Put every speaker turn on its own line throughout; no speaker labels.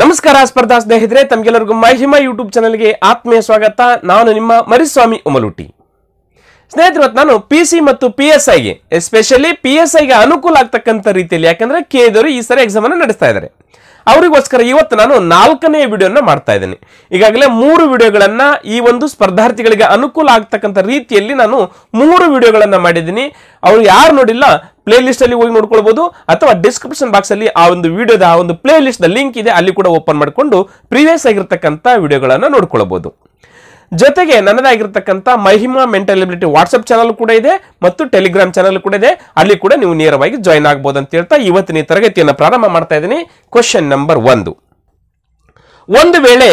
ನಮಸ್ಕಾರ ಸ್ಪರ್ಧಾ ಸ್ನೇಹಿತರೆ ತಮಗೆಲ್ಲರಿಗೂ ಮಹಿಮಾ ಯೂಟ್ಯೂಬ್ ಚಾನಲ್ಗೆ ಆತ್ಮೀಯ ಸ್ವಾಗತ ನಾನು ನಿಮ್ಮ ಮರಿಸ್ವಾಮಿ ಉಮಲೂಟಿ ಸ್ನೇಹಿತರು ನಾನು ಪಿ ಸಿ ಮತ್ತು ಪಿ ಎಸ್ ಐಗೆ ಎಸ್ಪೆಷಲಿ ಪಿ ಎಸ್ ಐಗೆ ಅನುಕೂಲ ಆಗ್ತಕ್ಕಂಥ ರೀತಿಯಲ್ಲಿ ಯಾಕಂದ್ರೆ ಕೆ ಈ ಸರಿ ಎಕ್ಸಾಮ್ ಅನ್ನು ನಡೆಸ್ತಾ ಇದ್ದಾರೆ ಅವರಿಗೋಸ್ಕರ ಇವತ್ತು ನಾನು ನಾಲ್ಕನೇ ವಿಡಿಯೋನ ಮಾಡ್ತಾ ಇದ್ದೀನಿ ಈಗಾಗಲೇ ಮೂರು ವಿಡಿಯೋಗಳನ್ನ ಈ ಒಂದು ಸ್ಪರ್ಧಾರ್ಥಿಗಳಿಗೆ ಅನುಕೂಲ ಆಗ್ತಕ್ಕಂಥ ರೀತಿಯಲ್ಲಿ ನಾನು ಮೂರು ವಿಡಿಯೋಗಳನ್ನ ಮಾಡಿದ್ದೀನಿ ಅವ್ರು ಯಾರು ನೋಡಿಲ್ಲ ಪ್ಲೇ ಲಿಸ್ಟ್ ಅಲ್ಲಿ ಹೋಗಿ ನೋಡ್ಕೊಳ್ಬಹುದು ಅಥವಾ ಡಿಸ್ಕ್ರಿಪ್ಷನ್ ಬಾಕ್ಸ್ ಅಲ್ಲಿ ಆ ಒಂದು ವಿಡಿಯೋದ ಆ ಒಂದು ಪ್ಲೇ ಲಿಸ್ಟ್ ಲಿಂಕ್ ಇದೆ ಅಲ್ಲಿ ಕೂಡ ಓಪನ್ ಮಾಡಿಕೊಂಡು ಪ್ರೀವಿಯಸ್ ಆಗಿರ್ತಕ್ಕಂಥ ವಿಡಿಯೋಗಳನ್ನ ನೋಡ್ಕೊಳ್ಬಹುದು ಜೊತೆಗೆ ನನ್ನದಾಗಿರ್ತಕ್ಕಂಥ Mahima mental ability WhatsApp WhatsApp channel ಕೂಡ ಇದೆ ಮತ್ತು ಟೆಲಿಗ್ರಾಮ್ ಚಾನಲ್ ಕೂಡ ಇದೆ ಅಲ್ಲಿ ಕೂಡ ನೀವು ನೇರವಾಗಿ ಜಾಯ್ನ್ ಆಗ್ಬೋದು ಅಂತ ಹೇಳ್ತಾ ಇವತ್ತಿನ ತರಗತಿಯನ್ನು ಪ್ರಾರಂಭ ಮಾಡ್ತಾ ಇದ್ದೀನಿ ಕ್ವಶನ್ ನಂಬರ್ ಒಂದು ಒಂದು ವೇಳೆ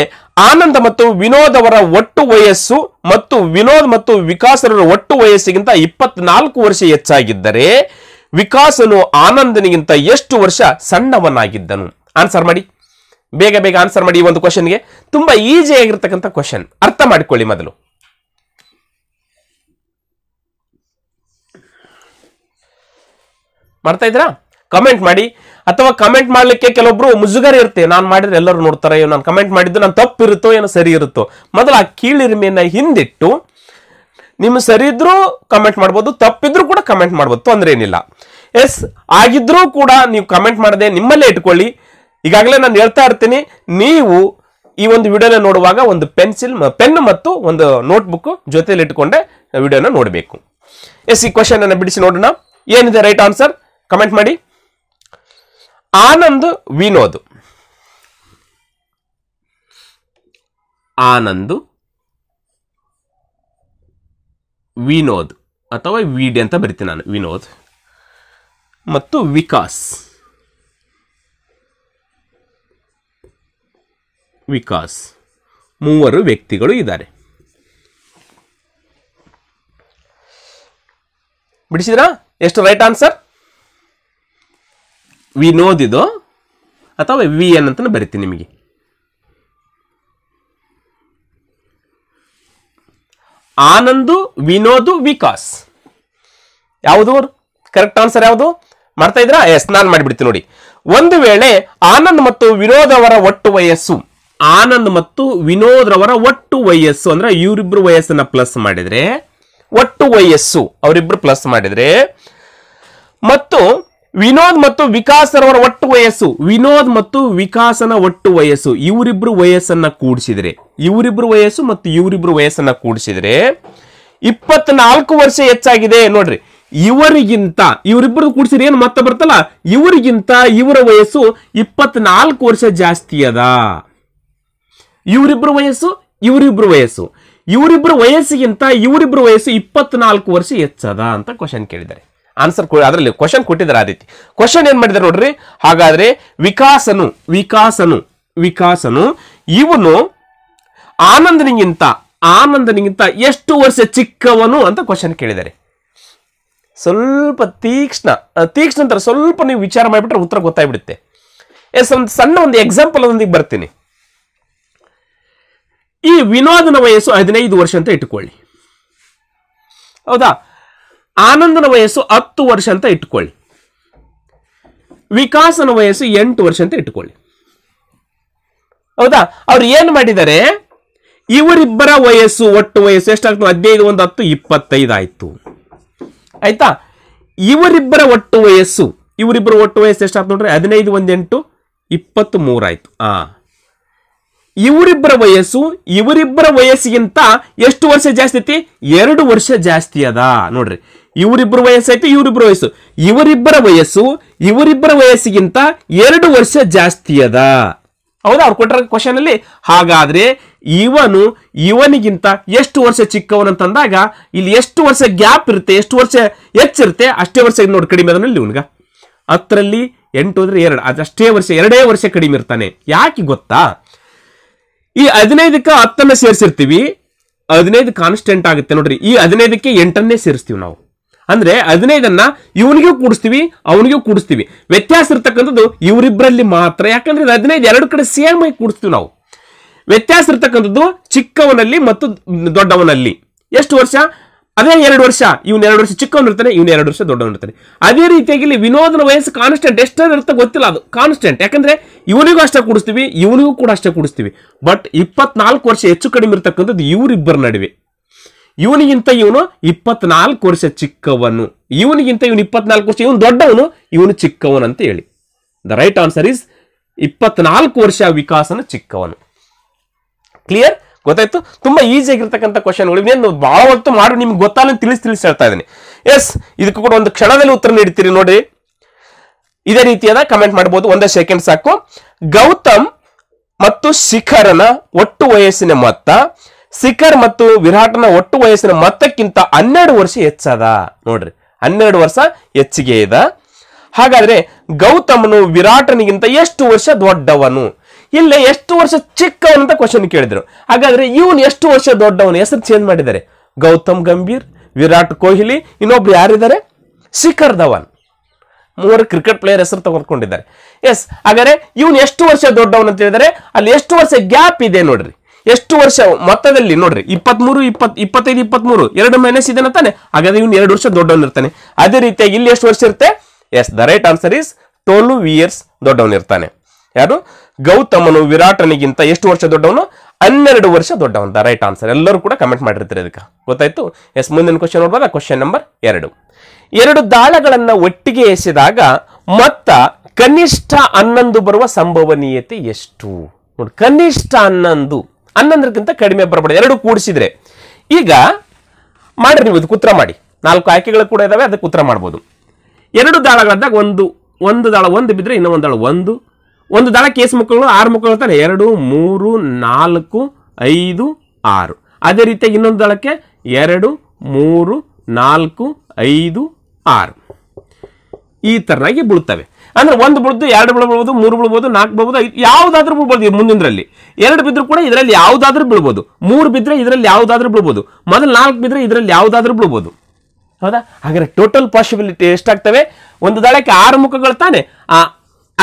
ಆನಂದ್ ಮತ್ತು ವಿನೋದ್ ಅವರ ಒಟ್ಟು ವಯಸ್ಸು ಮತ್ತು ವಿನೋದ್ ಮತ್ತು ವಿಕಾಸ್ ಅವರ ಒಟ್ಟು ವಯಸ್ಸಿಗಿಂತ ಇಪ್ಪತ್ನಾಲ್ಕು ವರ್ಷ ಹೆಚ್ಚಾಗಿದ್ದರೆ ವಿಕಾಸನು ಆನಂದನಿಗಿಂತ ಎಷ್ಟು ವರ್ಷ ಸಣ್ಣವನಾಗಿದ್ದನು ಆನ್ಸರ್ ಮಾಡಿ ಬೇಗ ಬೇಗ ಆನ್ಸರ್ ಮಾಡಿ ಈ ಒಂದು ಕ್ವಶನ್ಗೆ ತುಂಬಾ ಈಜಿ ಆಗಿರ್ತಕ್ಕಂಥ ಕ್ವಶನ್ ಅರ್ಥ ಮಾಡಿಕೊಳ್ಳಿ ಮೊದಲು ಮಾಡ್ತಾ ಇದ್ರಾ ಕಮೆಂಟ್ ಮಾಡಿ ಅಥವಾ ಕಮೆಂಟ್ ಮಾಡ್ಲಿಕ್ಕೆ ಕೆಲವೊಬ್ರು ಮುಜುಗರ ಇರುತ್ತೆ ನಾನು ಮಾಡಿದ್ರೆ ಎಲ್ಲರೂ ನೋಡ್ತಾರೆ ನಾನು ಕಮೆಂಟ್ ಮಾಡಿದ್ದು ನಾನು ತಪ್ಪಿರುತ್ತೋ ಏನೋ ಸರಿ ಇರುತ್ತೋ ಮೊದಲು ಆ ಕೀಳಿರಿಮೆಯನ್ನ ಹಿಂದಿಟ್ಟು ನಿಮ್ಮ ಸರಿ ಇದ್ರೂ ಕಮೆಂಟ್ ಮಾಡ್ಬೋದು ತಪ್ಪಿದ್ರು ಕೂಡ ಕಮೆಂಟ್ ಮಾಡ್ಬೋದು ತೊಂದರೆ ಏನಿಲ್ಲ ಎಸ್ ಆಗಿದ್ರೂ ಕೂಡ ನೀವು ಕಮೆಂಟ್ ಮಾಡದೆ ನಿಮ್ಮಲ್ಲೇ ಇಟ್ಕೊಳ್ಳಿ ಈಗಾಗಲೇ ನಾನು ಹೇಳ್ತಾ ಇರ್ತೀನಿ ನೀವು ಈ ಒಂದು ವಿಡಿಯೋನ ನೋಡುವಾಗ ಒಂದು ಪೆನ್ಸಿಲ್ ಪೆನ್ ಮತ್ತು ಒಂದು ನೋಟ್ಬುಕ್ ಜೊತೆಯಲ್ಲಿ ಇಟ್ಟುಕೊಂಡೆ ವಿಡಿಯೋನ ನೋಡಬೇಕು ಎಸ್ ಈ ಕ್ವಶನ್ ಅನ್ನು ಬಿಡಿಸಿ ನೋಡೋಣ ಏನಿದೆ ರೈಟ್ ಆನ್ಸರ್ ಕಮೆಂಟ್ ಮಾಡಿ ಆನಂದ್ ವಿನೋದ್ ಆನಂದ್ ವಿನೋದ್ ಅಥವಾ ವಿಡಿ ಅಂತ ಬರಿತೀನಿ ನಾನು ವಿನೋದ್ ಮತ್ತು ವಿಕಾಸ್ ವಿಕಾಸ್ ಮೂವರು ವ್ಯಕ್ತಿಗಳು ಇದ್ದಾರೆ ಬಿಡಿಸಿದ್ರಾ ಎಷ್ಟು ರೈಟ್ ಆನ್ಸರ್ ವಿನೋದಿದು ಅಥವಾ ವಿ ಎನ್ ಅಂತ ಬರಿತೀನಿ ನಿಮಗೆ ಆನಂದು ವಿನೋದು ವಿಕಾಸ್ ಯಾವುದು ಕರೆಕ್ಟ್ ಆನ್ಸರ್ ಯಾವುದು ಮಾಡ್ತಾ ಇದ್ರಾ ಎಸ್ ನಾನು ಮಾಡಿಬಿಡ್ತೀನಿ ನೋಡಿ ಒಂದು ವೇಳೆ ಆನಂದ್ ಮತ್ತು ವಿನೋದ್ ಅವರ ಒಟ್ಟು ವಯಸ್ಸು ಆನಂದ್ ಮತ್ತು ವಿನೋದ್ ರವರ ಒಟ್ಟು ವಯಸ್ಸು ಅಂದ್ರೆ ಇವರಿಬ್ರು ವಯಸ್ಸನ್ನ ಪ್ಲಸ್ ಮಾಡಿದ್ರೆ ಒಟ್ಟು ವಯಸ್ಸು ಅವರಿಬ್ರು ಪ್ಲಸ್ ಮಾಡಿದ್ರೆ ಮತ್ತು ವಿನೋದ್ ಮತ್ತು ವಿಕಾಸ್ ರವರ ಒಟ್ಟು ವಯಸ್ಸು ವಿನೋದ್ ಮತ್ತು ವಿಕಾಸನ ಒಟ್ಟು ವಯಸ್ಸು ಇವರಿಬ್ರು ವಯಸ್ಸನ್ನ ಕೂಡಿಸಿದ್ರೆ ಇವರಿಬ್ರು ವಯಸ್ಸು ಮತ್ತು ಇವರಿಬ್ರು ವಯಸ್ಸನ್ನ ಕೂಡಿಸಿದ್ರೆ ಇಪ್ಪತ್ನಾಲ್ಕು ವರ್ಷ ಹೆಚ್ಚಾಗಿದೆ ನೋಡ್ರಿ ಇವರಿಗಿಂತ ಇವರಿಬ್ರು ಕೂಡಿಸಿದ್ರೆ ಏನು ಮತ್ತೆ ಬರ್ತಲ್ಲ ಇವರಿಗಿಂತ ಇವರ ವಯಸ್ಸು ಇಪ್ಪತ್ನಾಲ್ಕು ವರ್ಷ ಜಾಸ್ತಿ ಅದ ಇವರಿಬ್ರು ವಯಸ್ಸು ಇವರಿಬ್ರು ವಯಸ್ಸು ಇವರಿಬ್ರು ವಯಸ್ಸಿಗಿಂತ ಇವರಿಬ್ರು ವಯಸ್ಸು ಇಪ್ಪತ್ನಾಲ್ಕು ವರ್ಷ ಹೆಚ್ಚದ ಅಂತ ಕ್ವಶನ್ ಕೇಳಿದ್ದಾರೆ ಆನ್ಸರ್ ಅದರಲ್ಲಿ ಕ್ವಶನ್ ಕೊಟ್ಟಿದ್ದಾರೆ ಆ ರೀತಿ ಕ್ವಶನ್ ಏನ್ ಮಾಡಿದ್ದಾರೆ ನೋಡ್ರಿ ಹಾಗಾದ್ರೆ ವಿಕಾಸನು ವಿಕಾಸನು ವಿಕಾಸನು ಇವನು ಆನಂದನಿಗಿಂತ ಆನಂದನಿಗಿಂತ ಎಷ್ಟು ವರ್ಷ ಚಿಕ್ಕವನು ಅಂತ ಕ್ವಶನ್ ಕೇಳಿದ್ದಾರೆ ಸ್ವಲ್ಪ ತೀಕ್ಷ್ಣ ತೀಕ್ಷ್ಣ ಅಂತಾರೆ ಸ್ವಲ್ಪ ನೀವು ವಿಚಾರ ಮಾಡಿಬಿಟ್ರೆ ಉತ್ತರ ಗೊತ್ತಾಗಿಬಿಡುತ್ತೆ ಎಸ್ ಒಂದು ಸಣ್ಣ ಒಂದು ಎಕ್ಸಾಂಪಲ್ ಒಂದಿಗೆ ಬರ್ತೀನಿ ಈ ವಿನೋದನ ವಯಸ್ಸು ಹದಿನೈದು ವರ್ಷ ಅಂತ ಇಟ್ಕೊಳ್ಳಿ ಹೌದಾ ಆನಂದನ ವಯಸ್ಸು ಹತ್ತು ವರ್ಷ ಅಂತ ಇಟ್ಕೊಳ್ಳಿ ವಿಕಾಸನ ವಯಸ್ಸು ಎಂಟು ವರ್ಷ ಅಂತ ಇಟ್ಕೊಳ್ಳಿ ಹೌದಾ ಅವ್ರು ಏನು ಮಾಡಿದ್ದಾರೆ ಇವರಿಬ್ಬರ ವಯಸ್ಸು ಒಟ್ಟು ವಯಸ್ಸು ಎಷ್ಟಾಗ್ತದೆ ಹದಿನೈದು ಒಂದು ಹತ್ತು ಇಪ್ಪತ್ತೈದು ಆಯಿತು ಆಯ್ತಾ ಇವರಿಬ್ಬರ ಒಟ್ಟು ವಯಸ್ಸು ಇವರಿಬ್ಬರ ಒಟ್ಟು ವಯಸ್ಸು ಎಷ್ಟಾಗ್ತದೆ ನೋಡ್ರಿ ಹದಿನೈದು ಒಂದು ಎಂಟು ಇಪ್ಪತ್ತ್ ಮೂರಾಯ್ತು ಹಾಂ ಇವರಿಬ್ಬರ ವಯಸ್ಸು ಇವರಿಬ್ಬರ ವಯಸ್ಸಿಗಿಂತ ಎಷ್ಟು ವರ್ಷ ಜಾಸ್ತಿ ಐತಿ ಎರಡು ವರ್ಷ ಜಾಸ್ತಿ ಅದ ನೋಡ್ರಿ ಇವರಿಬ್ಬರ ವಯಸ್ಸೈತಿ ಇವರಿಬ್ಬರ ವಯಸ್ಸು ಇವರಿಬ್ಬರ ವಯಸ್ಸು ಇವರಿಬ್ಬರ ವಯಸ್ಸಿಗಿಂತ ಎರಡು ವರ್ಷ ಜಾಸ್ತಿ ಅದ ಹೌದಾ ಅವ್ರು ಕೊಟ್ಟರ ಕ್ವಶನ್ ಅಲ್ಲಿ ಹಾಗಾದ್ರೆ ಇವನು ಇವನಿಗಿಂತ ಎಷ್ಟು ವರ್ಷ ಚಿಕ್ಕವನು ಅಂತಂದಾಗ ಇಲ್ಲಿ ಎಷ್ಟು ವರ್ಷ ಗ್ಯಾಪ್ ಇರುತ್ತೆ ಎಷ್ಟು ವರ್ಷ ಹೆಚ್ಚಿರುತ್ತೆ ಅಷ್ಟೇ ವರ್ಷ ನೋಡಿ ಕಡಿಮೆ ಅದನ್ನ ಇವನ್ಗ ಹತ್ತರಲ್ಲಿ ಎಂಟು ಅಂದ್ರೆ ಎರಡು ಅದಷ್ಟೇ ವರ್ಷ ಎರಡೇ ವರ್ಷ ಕಡಿಮೆ ಇರ್ತಾನೆ ಯಾಕೆ ಗೊತ್ತಾ ಈ ಹದಿನೈದಕ್ಕ ಹತ್ತನ್ನ ಸೇರಿಸಿರ್ತೀವಿ ಹದಿನೈದು ಕಾನ್ಸ್ಟೆಂಟ್ ಆಗುತ್ತೆ ನೋಡ್ರಿ ಈ ಹದಿನೈದಕ್ಕೆ ಎಂಟನ್ನೇ ಸೇರಿಸ್ತೀವಿ ನಾವು ಅಂದ್ರೆ ಹದಿನೈದನ್ನ ಇವನಿಗೂ ಕೂಡಿಸ್ತೀವಿ ಅವನಿಗೂ ಕೂಡಿಸ್ತೀವಿ ವ್ಯತ್ಯಾಸ ಇರ್ತಕ್ಕಂಥದ್ದು ಇವರಿಬ್ಬರಲ್ಲಿ ಮಾತ್ರ ಯಾಕಂದ್ರೆ ಹದಿನೈದು ಎರಡು ಕಡೆ ಸೇಮ್ ಆಗಿ ಕೂಡಿಸ್ತೀವಿ ನಾವು ವ್ಯತ್ಯಾಸ ಇರ್ತಕ್ಕಂಥದ್ದು ಚಿಕ್ಕವನಲ್ಲಿ ಮತ್ತು ದೊಡ್ಡವನಲ್ಲಿ ಎಷ್ಟು ವರ್ಷ ಅದೇ ಎರಡು ವರ್ಷ ಇವ್ನು ಎರಡು ವರ್ಷ ಚಿಕ್ಕವನು ಇರ್ತಾನೆ ಇವ್ನು ಎರಡು ವರ್ಷ ದೊಡ್ಡವನು ಇರ್ತಾನೆ ಅದೇ ರೀತಿಯಾಗಿ ಇಲ್ಲಿ ವಿನೋದನ ವಯಸ್ಸು ಕಾನ್ಸ್ಟೆಂಟ್ ಎಷ್ಟೇ ಇರುತ್ತೆ ಗೊತ್ತಿಲ್ಲ ಅದು ಕಾನ್ಸ್ಟೆಂಟ್ ಯಾಕಂದ್ರೆ ಇವನಿಗೂ ಅಷ್ಟೇ ಕೂಡಿಸ್ತೀವಿ ಇವನಿಗೂ ಕೂಡ ಅಷ್ಟೇ ಕೂಡಿಸ್ತೀವಿ ಬಟ್ ಇಪ್ಪತ್ನಾಲ್ಕು ವರ್ಷ ಹೆಚ್ಚು ಕಡಿಮೆ ಇರ್ತಕ್ಕಂಥದ್ದು ಇವರಿಬ್ಬರ ನಡುವೆ ಇವನಿಗಿಂತ ಇವನು ಇಪ್ಪತ್ನಾಲ್ಕು ವರ್ಷ ಚಿಕ್ಕವನು ಇವನಿಗಿಂತ ಇವನು ಇಪ್ಪತ್ನಾಲ್ಕು ವರ್ಷ ಇವನು ದೊಡ್ಡವನು ಇವನು ಚಿಕ್ಕವನು ಅಂತ ಹೇಳಿ ದ ರೈಟ್ ಆನ್ಸರ್ ಇಸ್ ಇಪ್ಪತ್ನಾಲ್ಕು ವರ್ಷ ವಿಕಾಸನ ಚಿಕ್ಕವನು ಕ್ಲಿಯರ್ ಗೊತ್ತಾಯ್ತು ತುಂಬಾ ಈಸಿ ಆಗಿರ್ತಕ್ಕಂಥ ಕ್ವಶನ್ಗಳು ಇನ್ನೇನು ಭಾಳ ಹೊತ್ತು ಮಾಡಿ ನಿಮ್ಗೆ ಗೊತ್ತಲ್ಲ ತಿಳಿಸಿ ತಿಳಿಸಿ ಹೇಳ್ತಾ ಇದ್ದೀನಿ ಎಸ್ ಇದಕ್ಕೂ ಕೂಡ ಒಂದು ಕ್ಷಣದಲ್ಲಿ ಉತ್ತರ ನೀಡ್ತೀರಿ ನೋಡ್ರಿ ಇದೇ ರೀತಿಯಾದ ಕಮೆಂಟ್ ಮಾಡ್ಬೋದು ಒಂದೇ ಸೆಕೆಂಡ್ ಸಾಕು ಗೌತಮ್ ಮತ್ತು ಶಿಖರನ ಒಟ್ಟು ವಯಸ್ಸಿನ ಮೊತ್ತ ಶಿಖರ್ ಮತ್ತು ವಿರಾಟನ ಒಟ್ಟು ವಯಸ್ಸಿನ ಮೊತ್ತಕ್ಕಿಂತ ಹನ್ನೆರಡು ವರ್ಷ ಹೆಚ್ಚದ ನೋಡ್ರಿ ಹನ್ನೆರಡು ವರ್ಷ ಹೆಚ್ಚಿಗೆ ಇದ ಹಾಗಾದ್ರೆ ಗೌತಮನು ವಿರಾಟನಿಗಿಂತ ಎಷ್ಟು ವರ್ಷ ದೊಡ್ಡವನು ಇಲ್ಲೇ ಎಷ್ಟು ವರ್ಷ ಚಿಕ್ಕವನು ಅಂತ ಕ್ವಶನ್ ಕೇಳಿದ್ರು ಹಾಗಾದ್ರೆ ಇವನು ಎಷ್ಟು ವರ್ಷ ದೊಡ್ಡವನು ಹೆಸರು ಚೇಂಜ್ ಮಾಡಿದ್ದಾರೆ ಗೌತಮ್ ಗಂಭೀರ್ ವಿರಾಟ್ ಕೊಹ್ಲಿ ಇನ್ನೊಬ್ರು ಯಾರಿದ್ದಾರೆ ಶಿಖರ್ ಧವನ್ ಮೂವರು ಕ್ರಿಕೆಟ್ ಪ್ಲೇಯರ್ ಹೆಸರು ತಗೊಂಡ್ಕೊಂಡಿದ್ದಾರೆ ಎಸ್ ಹಾಗಾದ್ರೆ ಇವನು ಎಷ್ಟು ವರ್ಷ ದೊಡ್ಡವನು ಅಂತ ಹೇಳಿದರೆ ಅಲ್ಲಿ ಎಷ್ಟು ವರ್ಷ ಗ್ಯಾಪ್ ಇದೆ ನೋಡ್ರಿ ಎಷ್ಟು ವರ್ಷ ಮೊತ್ತದಲ್ಲಿ ನೋಡ್ರಿ ಇಪ್ಪತ್ಮೂರು ಇಪ್ಪತ್ ಇಪ್ಪತ್ತೈದು ಇಪ್ಪತ್ಮೂರು ಎರಡು ಮೈನಸ್ ಇದೆ ತಾನೆ ಹಾಗಾದ್ರೆ ಇವನು ಎರಡು ವರ್ಷ ಇರ್ತಾನೆ ಅದೇ ರೀತಿಯಾಗಿ ಇಲ್ಲಿ ಎಷ್ಟು ವರ್ಷ ಇರುತ್ತೆ yes the right answer is ಟೋಲು ವಿಯರ್ಸ್ ಇರ್ತಾನೆ ಯಾರು ಗೌತಮನು ವಿರಾಟನಿಗಿಂತ ಎಷ್ಟು ವರ್ಷ ದೊಡ್ಡವನು ಹನ್ನೆರಡು ವರ್ಷ ದೊಡ್ಡವಂತ ರೈಟ್ ಆನ್ಸರ್ ಎಲ್ಲರೂ ಕೂಡ ಕಮೆಂಟ್ ಮಾಡಿರ್ತಾರೆ ಇದಕ್ಕೆ ಗೊತ್ತಾಯ್ತು ಎಸ್ ಮುಂದಿನ ಕ್ವಶನ್ ನೋಡುವಾಗ ಕ್ವಶನ್ ನಂಬರ್ ಎರಡು ಎರಡು ದಾಳಗಳನ್ನು ಒಟ್ಟಿಗೆ ಎಸೆದಾಗ ಮೊತ್ತ ಕನಿಷ್ಠ ಹನ್ನೊಂದು ಬರುವ ಸಂಭವನೀಯತೆ ಎಷ್ಟು ನೋಡಿ ಕನಿಷ್ಠ ಹನ್ನೊಂದು ಹನ್ನೊಂದಕ್ಕಿಂತ ಕಡಿಮೆ ಬರಬಾರ್ದು ಎರಡು ಕೂಡಿಸಿದ್ರೆ ಈಗ ಮಾಡಿರಿ ನೀವು ಇದು ಕುತ್ರ ಮಾಡಿ ನಾಲ್ಕು ಆಯ್ಕೆಗಳು ಕೂಡ ಇದಾವೆ ಅದಕ್ಕೆ ಉತ್ತರ ಮಾಡ್ಬೋದು ಎರಡು ದಾಳಗಳಾದಾಗ ಒಂದು ಒಂದು ದಾಳ ಒಂದು ಬಿದ್ದರೆ ಇನ್ನೊಂದು ದಾಳ ಒಂದು ಒಂದು ದಳ ಕೇಸ್ ಮುಖಗಳು ಆರು ಮುಖಗಳು ತಾನೆ ಎರಡು ಮೂರು ನಾಲ್ಕು ಐದು ಆರು ಅದೇ ರೀತಿಯಾಗಿ ಇನ್ನೊಂದು ದಳಕ್ಕೆ ಎರಡು ಮೂರು ನಾಲ್ಕು ಐದು ಆರು ಈ ಥರನಾಗಿ ಬೀಳ್ತವೆ ಅಂದರೆ ಒಂದು ಬಿಡ್ದು ಎರಡು ಬೀಳ್ಬೋದು ಮೂರು ಬೀಳ್ಬೋದು ನಾಲ್ಕು ಬೀಳ್ಬೋದು ಯಾವುದಾದ್ರೂ ಬಿಳ್ಬೋದು ಮುಂದಿನರಲ್ಲಿ ಎರಡು ಬಿದ್ರೂ ಕೂಡ ಇದರಲ್ಲಿ ಯಾವುದಾದ್ರೂ ಬೀಳ್ಬೋದು ಮೂರು ಬಿದ್ರೆ ಇದರಲ್ಲಿ ಯಾವುದಾದ್ರೂ ಬಿಳ್ಬೋದು ಮೊದಲು ನಾಲ್ಕು ಬಿದ್ರೆ ಇದರಲ್ಲಿ ಯಾವುದಾದ್ರೂ ಬಿಳ್ಬೋದು ಹೌದಾ ಹಾಗಾದರೆ ಟೋಟಲ್ ಪಾಸಿಬಿಲಿಟಿ ಎಷ್ಟಾಗ್ತವೆ ಒಂದು ದಳಕ್ಕೆ ಆರು ಮುಖಗಳು ತಾನೆ ಆ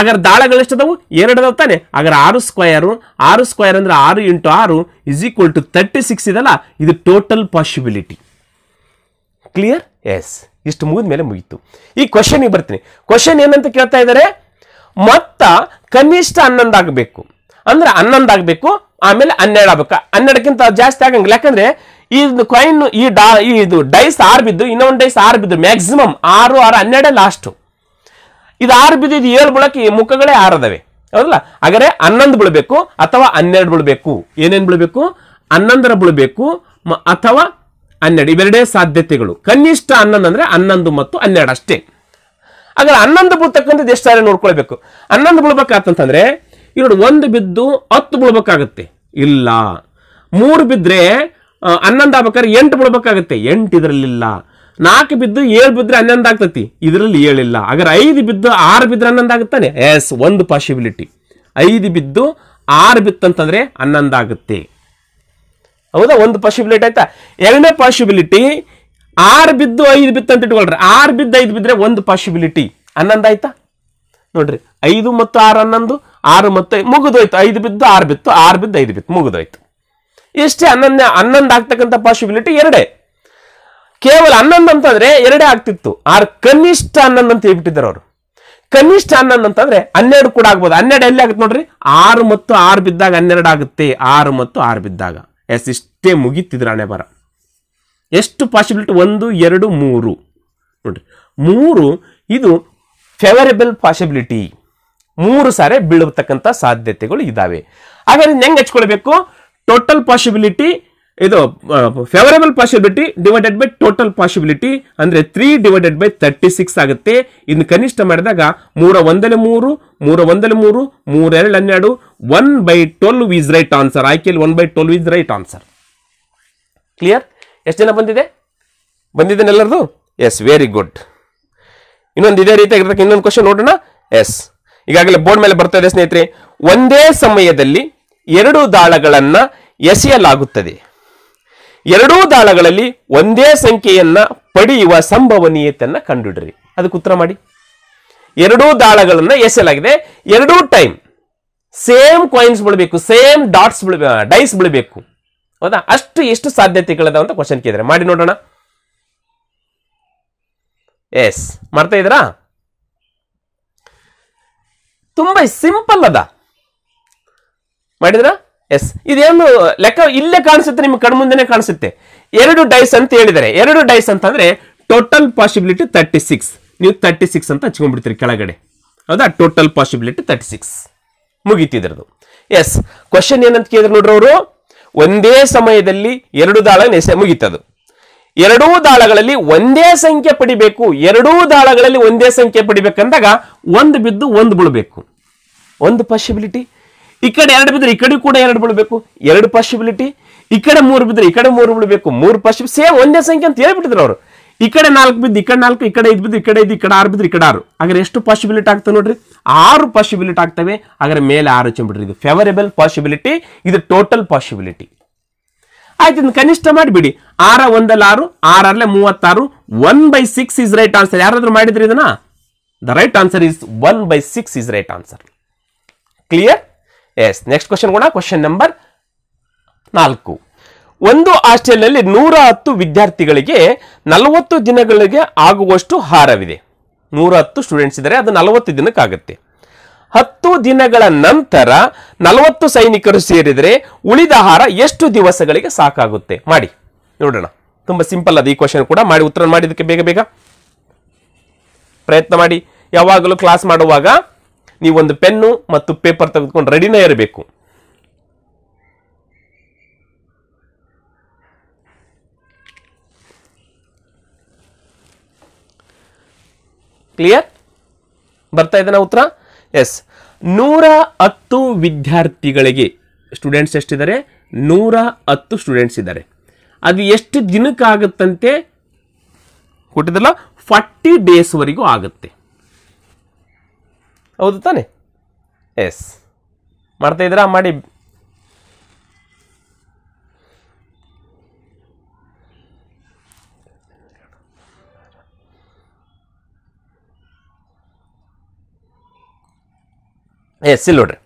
ಎಷ್ಟು ದಾಳಗಳೆಷ್ಟದವು ಎರಡು ಅದಾವ ತಾನೆ ಅಗರ್ ಆರು ಸ್ಕ್ವಯರು ಆರು ಸ್ಕ್ವಯರ್ ಅಂದ್ರೆ ಆರು ಇಂಟು ಆರು is equal to thirty six ಇದಲ್ಲ ಇದು ಟೋಟಲ್ ಪಾಸಿಬಿಲಿಟಿ ಕ್ಲಿಯರ್ ಎಸ್ ಇಷ್ಟು ಮುಗಿದ ಮೇಲೆ ಮುಗಿತು ಈ ಈಗ ಬರ್ತೀನಿ ಕ್ವಶನ್ ಏನಂತ ಕೇಳ್ತಾ ಇದ್ದಾರೆ ಮೊತ್ತ ಕನಿಷ್ಠ ಹನ್ನೊಂದು ಆಗಬೇಕು ಅಂದ್ರೆ ಹನ್ನೊಂದು ಆಗಬೇಕು ಆಮೇಲೆ ಹನ್ನೆರಡು ಆಗ್ಬೇಕು ಹನ್ನೆರಡಕ್ಕಿಂತ ಜಾಸ್ತಿ ಆಗಂಗಿಲ್ಲ ಯಾಕಂದ್ರೆ ಈ ಕಾಯಿನ್ ಈ ಡಾ ಇದು ಡೈಸ್ ಆರು ಬಿದ್ದು ಇನ್ನೊಂದು ಡೈಸ್ ಆರು ಬಿದ್ದು ಮ್ಯಾಕ್ಸಿಮಮ್ ಆರು ಆರು ಹನ್ನೆರಡೇ ಲಾಸ್ಟು ಇದು ಆರು ಬಿದ್ದಿದ್ದು ಏಳು ಈ ಮುಖಗಳೇ ಆರದವೆ ಹೌದಲ್ಲ ಹಾಗಾದ್ರೆ ಹನ್ನೊಂದು ಬಿಳ್ಬೇಕು ಅಥವಾ ಹನ್ನೆರಡು ಬಿಳಬೇಕು ಏನೇನು ಬಿಳಬೇಕು ಹನ್ನೊಂದರ ಬಿಳಬೇಕು ಅಥವಾ ಹನ್ನೆರಡು ಇವೆರಡೇ ಸಾಧ್ಯತೆಗಳು ಕನಿಷ್ಠ ಹನ್ನೊಂದು ಅಂದ್ರೆ ಹನ್ನೊಂದು ಮತ್ತು ಹನ್ನೆರಡು ಅಷ್ಟೇ ಹಾಗಾದ್ರೆ ಹನ್ನೊಂದು ಬೀಳ್ತಕ್ಕಂಥದ್ದು ಎಷ್ಟಾದ್ರೆ ನೋಡ್ಕೊಳ್ಬೇಕು ಹನ್ನೊಂದು ಬಿಳ್ಬೇಕಾತಂತಂದ್ರೆ ಇವರು ಒಂದು ಬಿದ್ದು ಹತ್ತು ಬಿಳ್ಬೇಕಾಗತ್ತೆ ಇಲ್ಲ ಮೂರು ಬಿದ್ದರೆ ಹನ್ನೊಂದು ಆಗ್ಬೇಕಾದ್ರೆ ಎಂಟು ಬೀಳ್ಬೇಕಾಗತ್ತೆ ಎಂಟು ಇದರಲ್ಲಿಲ್ಲ ನಾಲ್ಕು ಬಿದ್ದು ಏಳು ಬಿದ್ದರೆ ಹನ್ನೊಂದು ಆಗ್ತತಿ ಇದರಲ್ಲಿ ಏಳಿಲ್ಲ ಹಾಗಾದ್ರೆ ಐದು ಬಿದ್ದು ಆರು ಬಿದ್ದರೆ ಹನ್ನೊಂದು ಆಗುತ್ತಾನೆ ಎಸ್ ಒಂದು ಪಾಸಿಬಿಲಿಟಿ ಐದು ಬಿದ್ದು ಆರು ಬಿತ್ತಂತಂದ್ರೆ ಹನ್ನೊಂದು ಆಗುತ್ತೆ ಹೌದಾ ಒಂದು ಪಾಸಿಬಿಲಿಟಿ ಆಯ್ತಾ ಎರಡನೇ ಪಾಸಿಬಿಲಿಟಿ ಆರು ಬಿದ್ದು ಐದು ಬಿತ್ತು ಅಂತ ಇಟ್ಕೊಳ್ರಿ ಆರು ಬಿದ್ದು ಐದು ಬಿದ್ದರೆ ಒಂದು ಪಾಸಿಬಿಲಿಟಿ ಹನ್ನೊಂದು ಆಯ್ತಾ ನೋಡ್ರಿ ಐದು ಮತ್ತು ಆರು ಹನ್ನೊಂದು ಆರು ಮತ್ತು ಮುಗಿದೋಯ್ತು ಐದು ಬಿದ್ದು ಆರು ಬಿತ್ತು ಆರು ಬಿದ್ದು ಐದು ಬಿತ್ತು ಮುಗಿದೋಯ್ತು ಎಷ್ಟೇ ಹನ್ನೊಂದನೇ ಹನ್ನೊಂದು ಆಗ್ತಕ್ಕಂಥ ಪಾಸಿಬಿಲಿಟಿ ಎರಡೇ ಕೇವಲ ಹನ್ನೊಂದು ಅಂತಂದ್ರೆ ಎರಡೇ ಆಗ್ತಿತ್ತು ಆರು ಕನಿಷ್ಠ ಹನ್ನೊಂದು ಅಂತ ಹೇಳ್ಬಿಟ್ಟಿದ್ದಾರೆ ಅವರು ಕನಿಷ್ಠ ಹನ್ನೊಂದು ಅಂತಂದ್ರೆ ಹನ್ನೆರಡು ಕೂಡ ಆಗ್ಬೋದು ಹನ್ನೆರಡು ಎಲ್ಲಿ ಆಗುತ್ತೆ ನೋಡ್ರಿ ಆರು ಮತ್ತು ಆರು ಬಿದ್ದಾಗ ಹನ್ನೆರಡು ಆಗುತ್ತೆ ಆರು ಮತ್ತು ಆರು ಬಿದ್ದಾಗ ಎಸ್ ಇಷ್ಟೇ ಮುಗಿತಿದ್ರ ಹಣೆ ಬರ ಎಷ್ಟು ಪಾಸಿಬಿಲಿಟಿ ಒಂದು ಎರಡು ಮೂರು ನೋಡ್ರಿ ಮೂರು ಇದು ಫೇವರೇಬಲ್ ಪಾಸಿಬಿಲಿಟಿ ಮೂರು ಸಾರಿ ಬೀಳತಕ್ಕಂಥ ಸಾಧ್ಯತೆಗಳು ಇದ್ದಾವೆ ಹಾಗಾದ್ರೆ ಹೆಂಗೆ ಹಚ್ಕೊಳ್ಬೇಕು ಟೋಟಲ್ ಪಾಸಿಬಿಲಿಟಿ ಇದು favourable possibility divided by total possibility ಅಂದ್ರೆ three divided by thirty six ಆಗುತ್ತೆ ಇನ್ನು ಕನಿಷ್ಠ ಮಾಡಿದಾಗ ಮೂರ ಒಂದಲ್ಲಿ ಮೂರು ಮೂರ ಒಂದಲ್ಲಿ ಮೂರು ಮೂರೆರಡು ಹನ್ನೆರಡು one by twelve is right answer ಆಯ್ಕೆಯಲ್ಲಿ one by twelve is right answer clear ಎಷ್ಟು ಜನ ಬಂದಿದೆ ಎಲ್ಲರದು ಎಸ್ ವೆರಿ ಗುಡ್ ಇನ್ನೊಂದು ಇದೇ ರೀತಿಯಾಗಿರ್ತಕ್ಕ ಇನ್ನೊಂದು ಕ್ವಶನ್ ನೋಡೋಣ ಎಸ್ ಈಗಾಗಲೇ ಬೋರ್ಡ್ ಮೇಲೆ ಬರ್ತಾ ಇದೆ ಸ್ನೇಹಿತರೆ ಒಂದೇ ಸಮಯದಲ್ಲಿ ಎರಡು ದಾಳಗಳನ್ನು ಎಸೆಯಲಾಗುತ್ತದೆ ಎರಡೂ ದಾಳಗಳಲ್ಲಿ ಒಂದೇ ಸಂಖ್ಯೆಯನ್ನ ಪಡೆಯುವ ಸಂಭವನೀಯತೆಯನ್ನ ಕಂಡುಹಿಡ್ರಿ ಅದಕ್ಕೆ ಉತ್ತರ ಮಾಡಿ ಎರಡೂ ದಾಳಗಳನ್ನ ಎಸೆಯಲಾಗಿದೆ ಎರಡೂ ಟೈಮ್ ಸೇಮ್ ಕಾಯಿನ್ಸ್ ಬಿಡಬೇಕು ಸೇಮ್ ಡಾಟ್ಸ್ ಡೈಸ್ ಬಿಡಬೇಕು ಹೌದಾ ಅಷ್ಟು ಎಷ್ಟು ಸಾಧ್ಯತೆಗಳದ ಅಂತ ಕ್ವಶನ್ ಕೇಳಿದ್ರೆ ಮಾಡಿ ನೋಡೋಣ ಎಸ್ ಮಾಡ್ತಾ ಇದ್ರಾ ತುಂಬಾ ಸಿಂಪಲ್ ಅದ ಮಾಡಿದ್ರಾ ಎಸ್ ಇದೇನು ಲೆಕ್ಕ ಇಲ್ಲೇ ಕಾಣಿಸುತ್ತೆ ನಿಮ್ಗೆ ಕಣ್ಮುಂದೆ ಕಾಣಿಸುತ್ತೆ ಎರಡು ಡೈಸ್ ಅಂತ ಹೇಳಿದರೆ ಎರಡು ಡೈಸ್ ಅಂತಂದ್ರೆ ಟೋಟಲ್ ಪಾಸಿಬಿಲಿಟಿ ತರ್ಟಿ ಸಿಕ್ಸ್ ನೀವು ತರ್ಟಿ ಸಿಕ್ಸ್ ಅಂತ ಹಚ್ಕೊಂಡ್ಬಿಡ್ತೀರಿ ಕೆಳಗಡೆ ಹೌದಾ ಟೋಟಲ್ ಪಾಸಿಬಿಲಿಟಿ ತರ್ಟಿ ಸಿಕ್ಸ್ ಮುಗೀತಿದ್ರದು ಎಸ್ ಕ್ವಶನ್ ಏನಂತ ಕೇಳಿದ್ರು ನೋಡ್ರಿ ಅವರು ಒಂದೇ ಸಮಯದಲ್ಲಿ ಎರಡು ದಾಳ ನೆಸೆ ಮುಗೀತದು ಎರಡೂ ದಾಳಗಳಲ್ಲಿ ಒಂದೇ ಸಂಖ್ಯೆ ಪಡಿಬೇಕು ಎರಡೂ ದಾಳಗಳಲ್ಲಿ ಒಂದೇ ಸಂಖ್ಯೆ ಪಡಿಬೇಕಂದಾಗ ಒಂದು ಬಿದ್ದು ಒಂದು ಬಿಳಬೇಕು ಒಂದು ಪಾಸಿಬಿಲಿಟಿ ಈ ಕಡೆ ಎರಡು ಬಿದ್ರೆ ಈ ಕಡೆ ಕೂಡ ಎರಡು ಬಿಡಬೇಕು ಎರಡು ಪಾಸಿಬಿಲಿಟಿ ಈ ಕಡೆ ಮೂರು ಬಿದ್ರೆ ಈ ಕಡೆ ಮೂರು ಬಿಡಬೇಕು ಮೂರು ಪಾಸಿಬಿಲಿ ಸೇಮ್ ಒಂದೇ ಸಂಖ್ಯೆ ಅಂತ ಹೇಳ್ಬಿಟ್ಟಿದ್ರು ಅವರು ಈ ಕಡೆ ನಾಲ್ಕು ಬಿದ್ದು ಈ ಕಡೆ ನಾಲ್ಕು ಈ ಕಡೆ ಐದು ಬಿದ್ದು ಈ ಕಡೆ ಐದು ಈ ಕಡೆ ಆರು ಬಿದ್ರೆ ಈ ಕಡೆ ಆರು ಹಾಗಾದ್ರೆ ಎಷ್ಟು ಪಾಸಿಬಿಲಿಟಿ ಆಗ್ತವೆ ನೋಡ್ರಿ ಆರು ಪಾಸಿಬಿಲಿಟಿ ಆಗ್ತವೆ ಹಾಗಾದ್ರೆ ಮೇಲೆ ಆರು ಬಿಡ್ರಿ ಇದು ಫೇವರೇಬಲ್ ಪಾಸಿಬಿಲಿಟಿ ಇದು ಟೋಟಲ್ ಪಾಸಿಬಿಲಿಟಿ ಆಯ್ತು ಇದನ್ನು ಕನಿಷ್ಠ ಮಾಡಿಬಿಡಿ ಆರ ಒಂದಲ್ಲ ಆರು ಆರಲ್ಲೇ ಮೂವತ್ತಾರು one by six is right answer ಯಾರಾದ್ರೂ ಮಾಡಿದ್ರಿ ಇದನ್ನ the right answer is one by six is right answer clear yes next question ಕೂಡ ಕ್ವಶನ್ ನಂಬರ್ ನಾಲ್ಕು ಒಂದು ಹಾಸ್ಟೆಲ್ನಲ್ಲಿ ನೂರ ಹತ್ತು ವಿದ್ಯಾರ್ಥಿಗಳಿಗೆ ನಲವತ್ತು ದಿನಗಳಿಗೆ ಆಗುವಷ್ಟು ಹಾರವಿದೆ ನೂರ ಹತ್ತು ಸ್ಟೂಡೆಂಟ್ಸ್ ಇದ್ದಾರೆ ಅದು ನಲವತ್ತು ದಿನಕ್ಕಾಗುತ್ತೆ ಹತ್ತು ದಿನಗಳ ನಂತರ ನಲವತ್ತು ಸೈನಿಕರು ಸೇರಿದರೆ ಉಳಿದ ಆಹಾರ ಎಷ್ಟು ದಿವಸಗಳಿಗೆ ಸಾಕಾಗುತ್ತೆ ಮಾಡಿ ನೋಡೋಣ ತುಂಬ ಸಿಂಪಲ್ ಅದು ಈ ಕ್ವಶನ್ ಕೂಡ ಮಾಡಿ ಉತ್ತರ ಮಾಡಿದಕ್ಕೆ ಬೇಗ ಬೇಗ ಪ್ರಯತ್ನ ಮಾಡಿ ಯಾವಾಗಲೂ ಕ್ಲಾಸ್ ಮಾಡುವಾಗ ನೀವೊಂದು ಪೆನ್ನು ಮತ್ತು ಪೇಪರ್ ತೆಗೆದುಕೊಂಡು ರೆಡಿನೇ ಇರಬೇಕು ಕ್ಲಿಯರ್ ಬರ್ತಾ ನಾ ಉತ್ತರ ಎಸ್ ನೂರ ಹತ್ತು ವಿದ್ಯಾರ್ಥಿಗಳಿಗೆ ಸ್ಟೂಡೆಂಟ್ಸ್ ಎಷ್ಟಿದ್ದಾರೆ ನೂರ ಹತ್ತು ಸ್ಟೂಡೆಂಟ್ಸ್ ಇದ್ದಾರೆ ಅದು ಎಷ್ಟು ದಿನಕ್ಕಾಗುತ್ತಂತೆ ಕೊಟ್ಟಿದ್ದಲ್ಲ ಫಾರ್ಟಿ ಡೇಸ್ವರೆಗೂ ಆಗುತ್ತೆ ಹೌದು ತಾನೆ ಎಸ್ ಮಾಡ್ತಾ ಇದ್ರ ಮಾಡಿ ಎಸ್ ಇಲ್ಲಿ ನೋಡ್ರಿ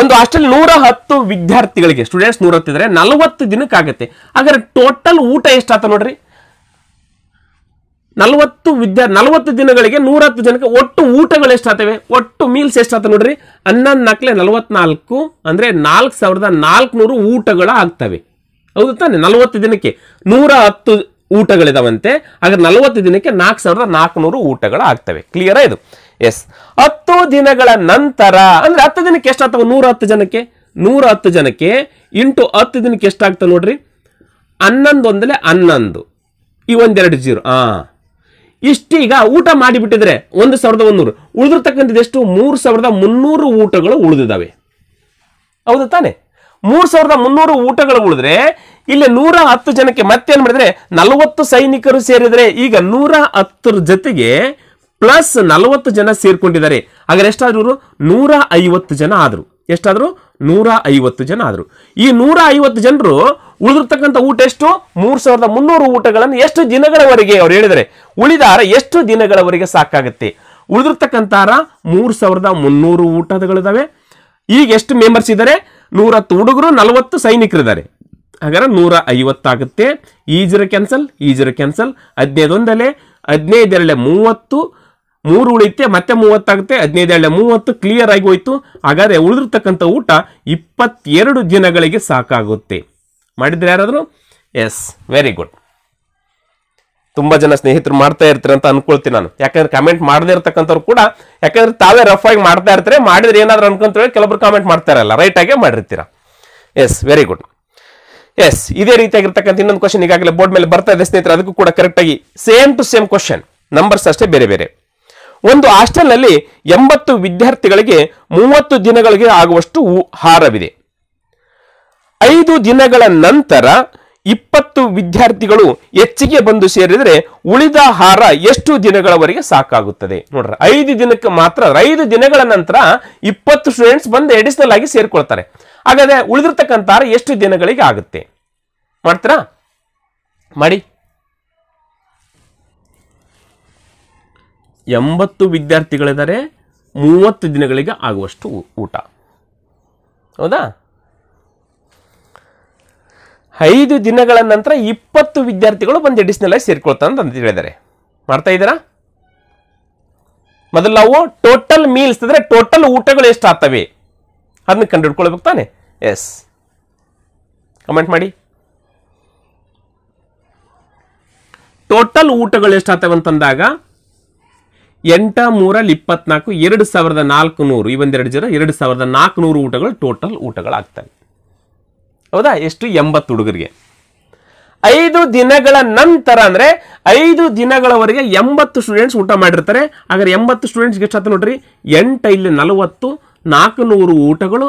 ಒಂದು ಹಾಸ್ಟೆಲ್ ನೂರ ಹತ್ತು ವಿದ್ಯಾರ್ಥಿಗಳಿಗೆ ಸ್ಟೂಡೆಂಟ್ಸ್ ನೂರ ಹತ್ತಿದ್ರೆ ನಲವತ್ತು ದಿನಕ್ಕಾಗತ್ತೆ ಹಾಗಾದ್ರೆ ಟೋಟಲ್ ಊಟ ಎಷ್ಟಾತ ನೋಡ್ರಿ ನಲವತ್ತು ವಿದ್ಯಾ ನಲವತ್ತು ದಿನಗಳಿಗೆ ನೂರ ಹತ್ತು ಜನಕ್ಕೆ ಒಟ್ಟು ಊಟಗಳು ಎಷ್ಟಾಗ್ತವೆ ಒಟ್ಟು ಮೀಲ್ಸ್ ಎಷ್ಟಾಗ್ತವೆ ನೋಡ್ರಿ ಹನ್ನೊಂದು ನಾಲ್ಕಲೆ ನಲವತ್ನಾಲ್ಕು ಅಂದರೆ ನಾಲ್ಕು ಸಾವಿರದ ನಾಲ್ಕುನೂರು ಊಟಗಳು ಆಗ್ತವೆ ಹೌದು ತಾನೆ ನಲವತ್ತು ದಿನಕ್ಕೆ ನೂರ ಹತ್ತು ಊಟಗಳಿದಾವಂತೆ ಹಾಗಾದ್ರೆ ನಲವತ್ತು ದಿನಕ್ಕೆ ನಾಲ್ಕು ಸಾವಿರದ ನಾಲ್ಕುನೂರು ಊಟಗಳು ಆಗ್ತವೆ ಕ್ಲಿಯರ್ ಇದು ಎಸ್ ಹತ್ತು ದಿನಗಳ ನಂತರ ಅಂದರೆ ಹತ್ತು ದಿನಕ್ಕೆ ಎಷ್ಟಾಗ್ತವೆ ನೂರ ಹತ್ತು ಜನಕ್ಕೆ ನೂರ ಹತ್ತು ಜನಕ್ಕೆ ಇಂಟು ಹತ್ತು ದಿನಕ್ಕೆ ಎಷ್ಟಾಗ್ತವೆ ನೋಡ್ರಿ ಹನ್ನೊಂದೊಂದಲೇ ಹನ್ನೊಂದು ಈ ಒಂದೆರಡು ಜೀರೋ ಹಾಂ ಇಷ್ಟೀಗ ಊಟ ಮಾಡಿಬಿಟ್ಟಿದ್ರೆ ಒಂದು ಸಾವಿರದ ಒಂದೂರು ಉಳಿದಿರ್ತಕ್ಕಂಥದ್ದು ಎಷ್ಟು ಮೂರು ಸಾವಿರದ ಮುನ್ನೂರು ಊಟಗಳು ಉಳಿದಿದ್ದಾವೆ ಹೌದು ತಾನೆ ಮೂರು ಸಾವಿರದ ಮುನ್ನೂರು ಊಟಗಳು ಉಳಿದ್ರೆ ಇಲ್ಲಿ ನೂರ ಹತ್ತು ಜನಕ್ಕೆ ಮತ್ತೆ ಮತ್ತೇನು ಮಾಡಿದ್ರೆ ನಲವತ್ತು ಸೈನಿಕರು ಸೇರಿದರೆ ಈಗ ನೂರ ಹತ್ತರ ಜೊತೆಗೆ ಪ್ಲಸ್ ನಲವತ್ತು ಜನ ಸೇರ್ಕೊಂಡಿದ್ದಾರೆ ಹಾಗಾದ್ರೆ ಎಷ್ಟಾದ್ರೂ ನೂರ ಐವತ್ತು ಜನ ಆದರು ಎಷ್ಟಾದರೂ ನೂರ ಐವತ್ತು ಜನ ಆದರು ಈ ನೂರ ಐವತ್ತು ಜನರು ಉಳಿದಿರ್ತಕ್ಕಂಥ ಊಟ ಎಷ್ಟು ಮೂರು ಸಾವಿರದ ಮುನ್ನೂರು ಊಟಗಳನ್ನು ಎಷ್ಟು ದಿನಗಳವರೆಗೆ ಅವ್ರು ಹೇಳಿದರೆ ಉಳಿದಾರ ಎಷ್ಟು ದಿನಗಳವರೆಗೆ ಸಾಕಾಗುತ್ತೆ ಉಳಿದಿರ್ತಕ್ಕಂಥಾರ ಮೂರು ಸಾವಿರದ ಮುನ್ನೂರು ಊಟಗಳಿದ್ದಾವೆ ಈಗ ಎಷ್ಟು ಮೆಂಬರ್ಸ್ ಇದ್ದಾರೆ ನೂರತ್ತು ಹುಡುಗರು ನಲವತ್ತು ಸೈನಿಕರಿದ್ದಾರೆ ಹಾಗಾದ್ರೆ ನೂರ ಐವತ್ತಾಗುತ್ತೆ ಈಜಿರೋ ಕ್ಯಾನ್ಸಲ್ ಈಜಿರೋ ಕ್ಯಾನ್ಸಲ್ ಹದಿನೈದೊಂದಲೆ ಹದಿನೈದರಲ್ಲೇ ಮೂವತ್ತು ಮೂರು ಉಳಿತೆ ಮತ್ತೆ ಮೂವತ್ತಾಗುತ್ತೆ ಹದಿನೈದು ಎಳೆ ಮೂವತ್ತು ಕ್ಲಿಯರ್ ಆಗಿ ಹೋಯ್ತು ಹಾಗಾದ್ರೆ ಉಳಿದಿರ್ತಕ್ಕಂಥ ಊಟ ಇಪ್ಪತ್ತೆರಡು ದಿನಗಳಿಗೆ ಸಾಕಾಗುತ್ತೆ ಮಾಡಿದ್ರೆ ಯಾರಾದರೂ ಎಸ್ ವೆರಿ ಗುಡ್ ತುಂಬ ಜನ ಸ್ನೇಹಿತರು ಮಾಡ್ತಾ ಇರ್ತಾರೆ ಅಂತ ಅನ್ಕೊಳ್ತೀನಿ ನಾನು ಯಾಕಂದ್ರೆ ಕಮೆಂಟ್ ಮಾಡದೇ ಇರ್ತಕ್ಕಂಥವ್ರು ಕೂಡ ಯಾಕಂದ್ರೆ ತಾವೇ ರಫ್ ಆಗಿ ಮಾಡ್ತಾ ಇರ್ತಾರೆ ಮಾಡಿದ್ರೆ ಏನಾದ್ರು ಅನ್ಕೊಂತೇಳಿ ಕೆಲವರು ಕಮೆಂಟ್ ಮಾಡ್ತಾ ಇರಲ್ಲ ರೈಟ್ ಆಗೇ ಮಾಡಿರ್ತೀರಾ ಎಸ್ ವೆರಿ ಗುಡ್ ಎಸ್ ಇದೇ ರೀತಿಯಾಗಿರ್ತಕ್ಕಂಥ ಇನ್ನೊಂದು ಕ್ವಶನ್ ಈಗಾಗಲೇ ಬೋರ್ಡ್ ಮೇಲೆ ಬರ್ತಾ ಇದೆ ಸ್ನೇಹಿತರೆ ಅದಕ್ಕೂ ಕೂಡ ಕರೆಕ್ಟಾಗಿ same to same question numbers ಅಷ್ಟೇ ಬೇರೆ ಬೇರೆ ಒಂದು ಹಾಸ್ಟೆಲ್ನಲ್ಲಿ ಎಂಬತ್ತು ವಿದ್ಯಾರ್ಥಿಗಳಿಗೆ ಮೂವತ್ತು ದಿನಗಳಿಗೆ ಆಗುವಷ್ಟು ಹಾರವಿದೆ ಐದು ದಿನಗಳ ನಂತರ ಇಪ್ಪತ್ತು ವಿದ್ಯಾರ್ಥಿಗಳು ಹೆಚ್ಚಿಗೆ ಬಂದು ಸೇರಿದರೆ ಉಳಿದ ಹಾರ ಎಷ್ಟು ದಿನಗಳವರೆಗೆ ಸಾಕಾಗುತ್ತದೆ ನೋಡ್ರಿ ಐದು ದಿನಕ್ಕೆ ಮಾತ್ರ ಐದು ದಿನಗಳ ನಂತರ ಇಪ್ಪತ್ತು ಸ್ಟೂಡೆಂಟ್ಸ್ ಬಂದು ಎಡಿಷನಲ್ ಆಗಿ ಸೇರಿಕೊಳ್ತಾರೆ ಹಾಗಾದ್ರೆ ಉಳಿದಿರ್ತಕ್ಕಂಥ ಹಾರ ಎಷ್ಟು ದಿನಗಳಿಗೆ ಆಗುತ್ತೆ ಮಾಡ್ತೀರಾ ಮಾಡಿ ಎಂಬತ್ತು ವಿದ್ಯಾರ್ಥಿಗಳಿದ್ದಾರೆ ಮೂವತ್ತು ದಿನಗಳಿಗೆ ಆಗುವಷ್ಟು ಊಟ ಹೌದಾ ಐದು ದಿನಗಳ ನಂತರ ಇಪ್ಪತ್ತು ವಿದ್ಯಾರ್ಥಿಗಳು ಒಂದು ಎಡಿಷನಲ್ ಆಗಿ ಸೇರ್ಕೊಳ್ತಾರೆ ಅಂತ ಹೇಳಿದ್ದಾರೆ ಮಾಡ್ತಾ ಇದ್ದೀರಾ ಮೊದಲು ನಾವು ಟೋಟಲ್ ಮೀಲ್ಸ್ ಅಂದರೆ ಟೋಟಲ್ ಊಟಗಳು ಎಷ್ಟು ಆಗ್ತವೆ ಅದನ್ನ ಕಂಡು ಹಿಡ್ಕೊಳ್ಬೇಕು ತಾನೆ ಎಸ್ ಕಮೆಂಟ್ ಮಾಡಿ ಟೋಟಲ್ ಊಟಗಳು ಎಷ್ಟು ಆಗ್ತವೆ ಅಂತಂದಾಗ ಎಂಟ ಮೂರಲ್ಲಿ ಇಪ್ಪತ್ನಾಲ್ಕು ಎರಡು ಸಾವಿರದ ನಾಲ್ಕು ನೂರು ಈ ಒಂದೆರಡು ಜನ ಎರಡು ಸಾವಿರದ ನಾಲ್ಕುನೂರು ಊಟಗಳು ಟೋಟಲ್ ಊಟಗಳಾಗ್ತವೆ ಹೌದಾ ಎಷ್ಟು ಎಂಬತ್ತು ಹುಡುಗರಿಗೆ ಐದು ದಿನಗಳ ನಂತರ ಅಂದರೆ ಐದು ದಿನಗಳವರೆಗೆ ಎಂಬತ್ತು ಸ್ಟೂಡೆಂಟ್ಸ್ ಊಟ ಮಾಡಿರ್ತಾರೆ ಹಾಗಾದ್ರೆ ಎಂಬತ್ತು ಸ್ಟೂಡೆಂಟ್ಸ್ಗೆ ಎಷ್ಟು ಹತ್ತು ನೋಡ್ರಿ ಎಂಟು ಇಲ್ಲಿ ನಲವತ್ತು ನಾಲ್ಕುನೂರು ಊಟಗಳು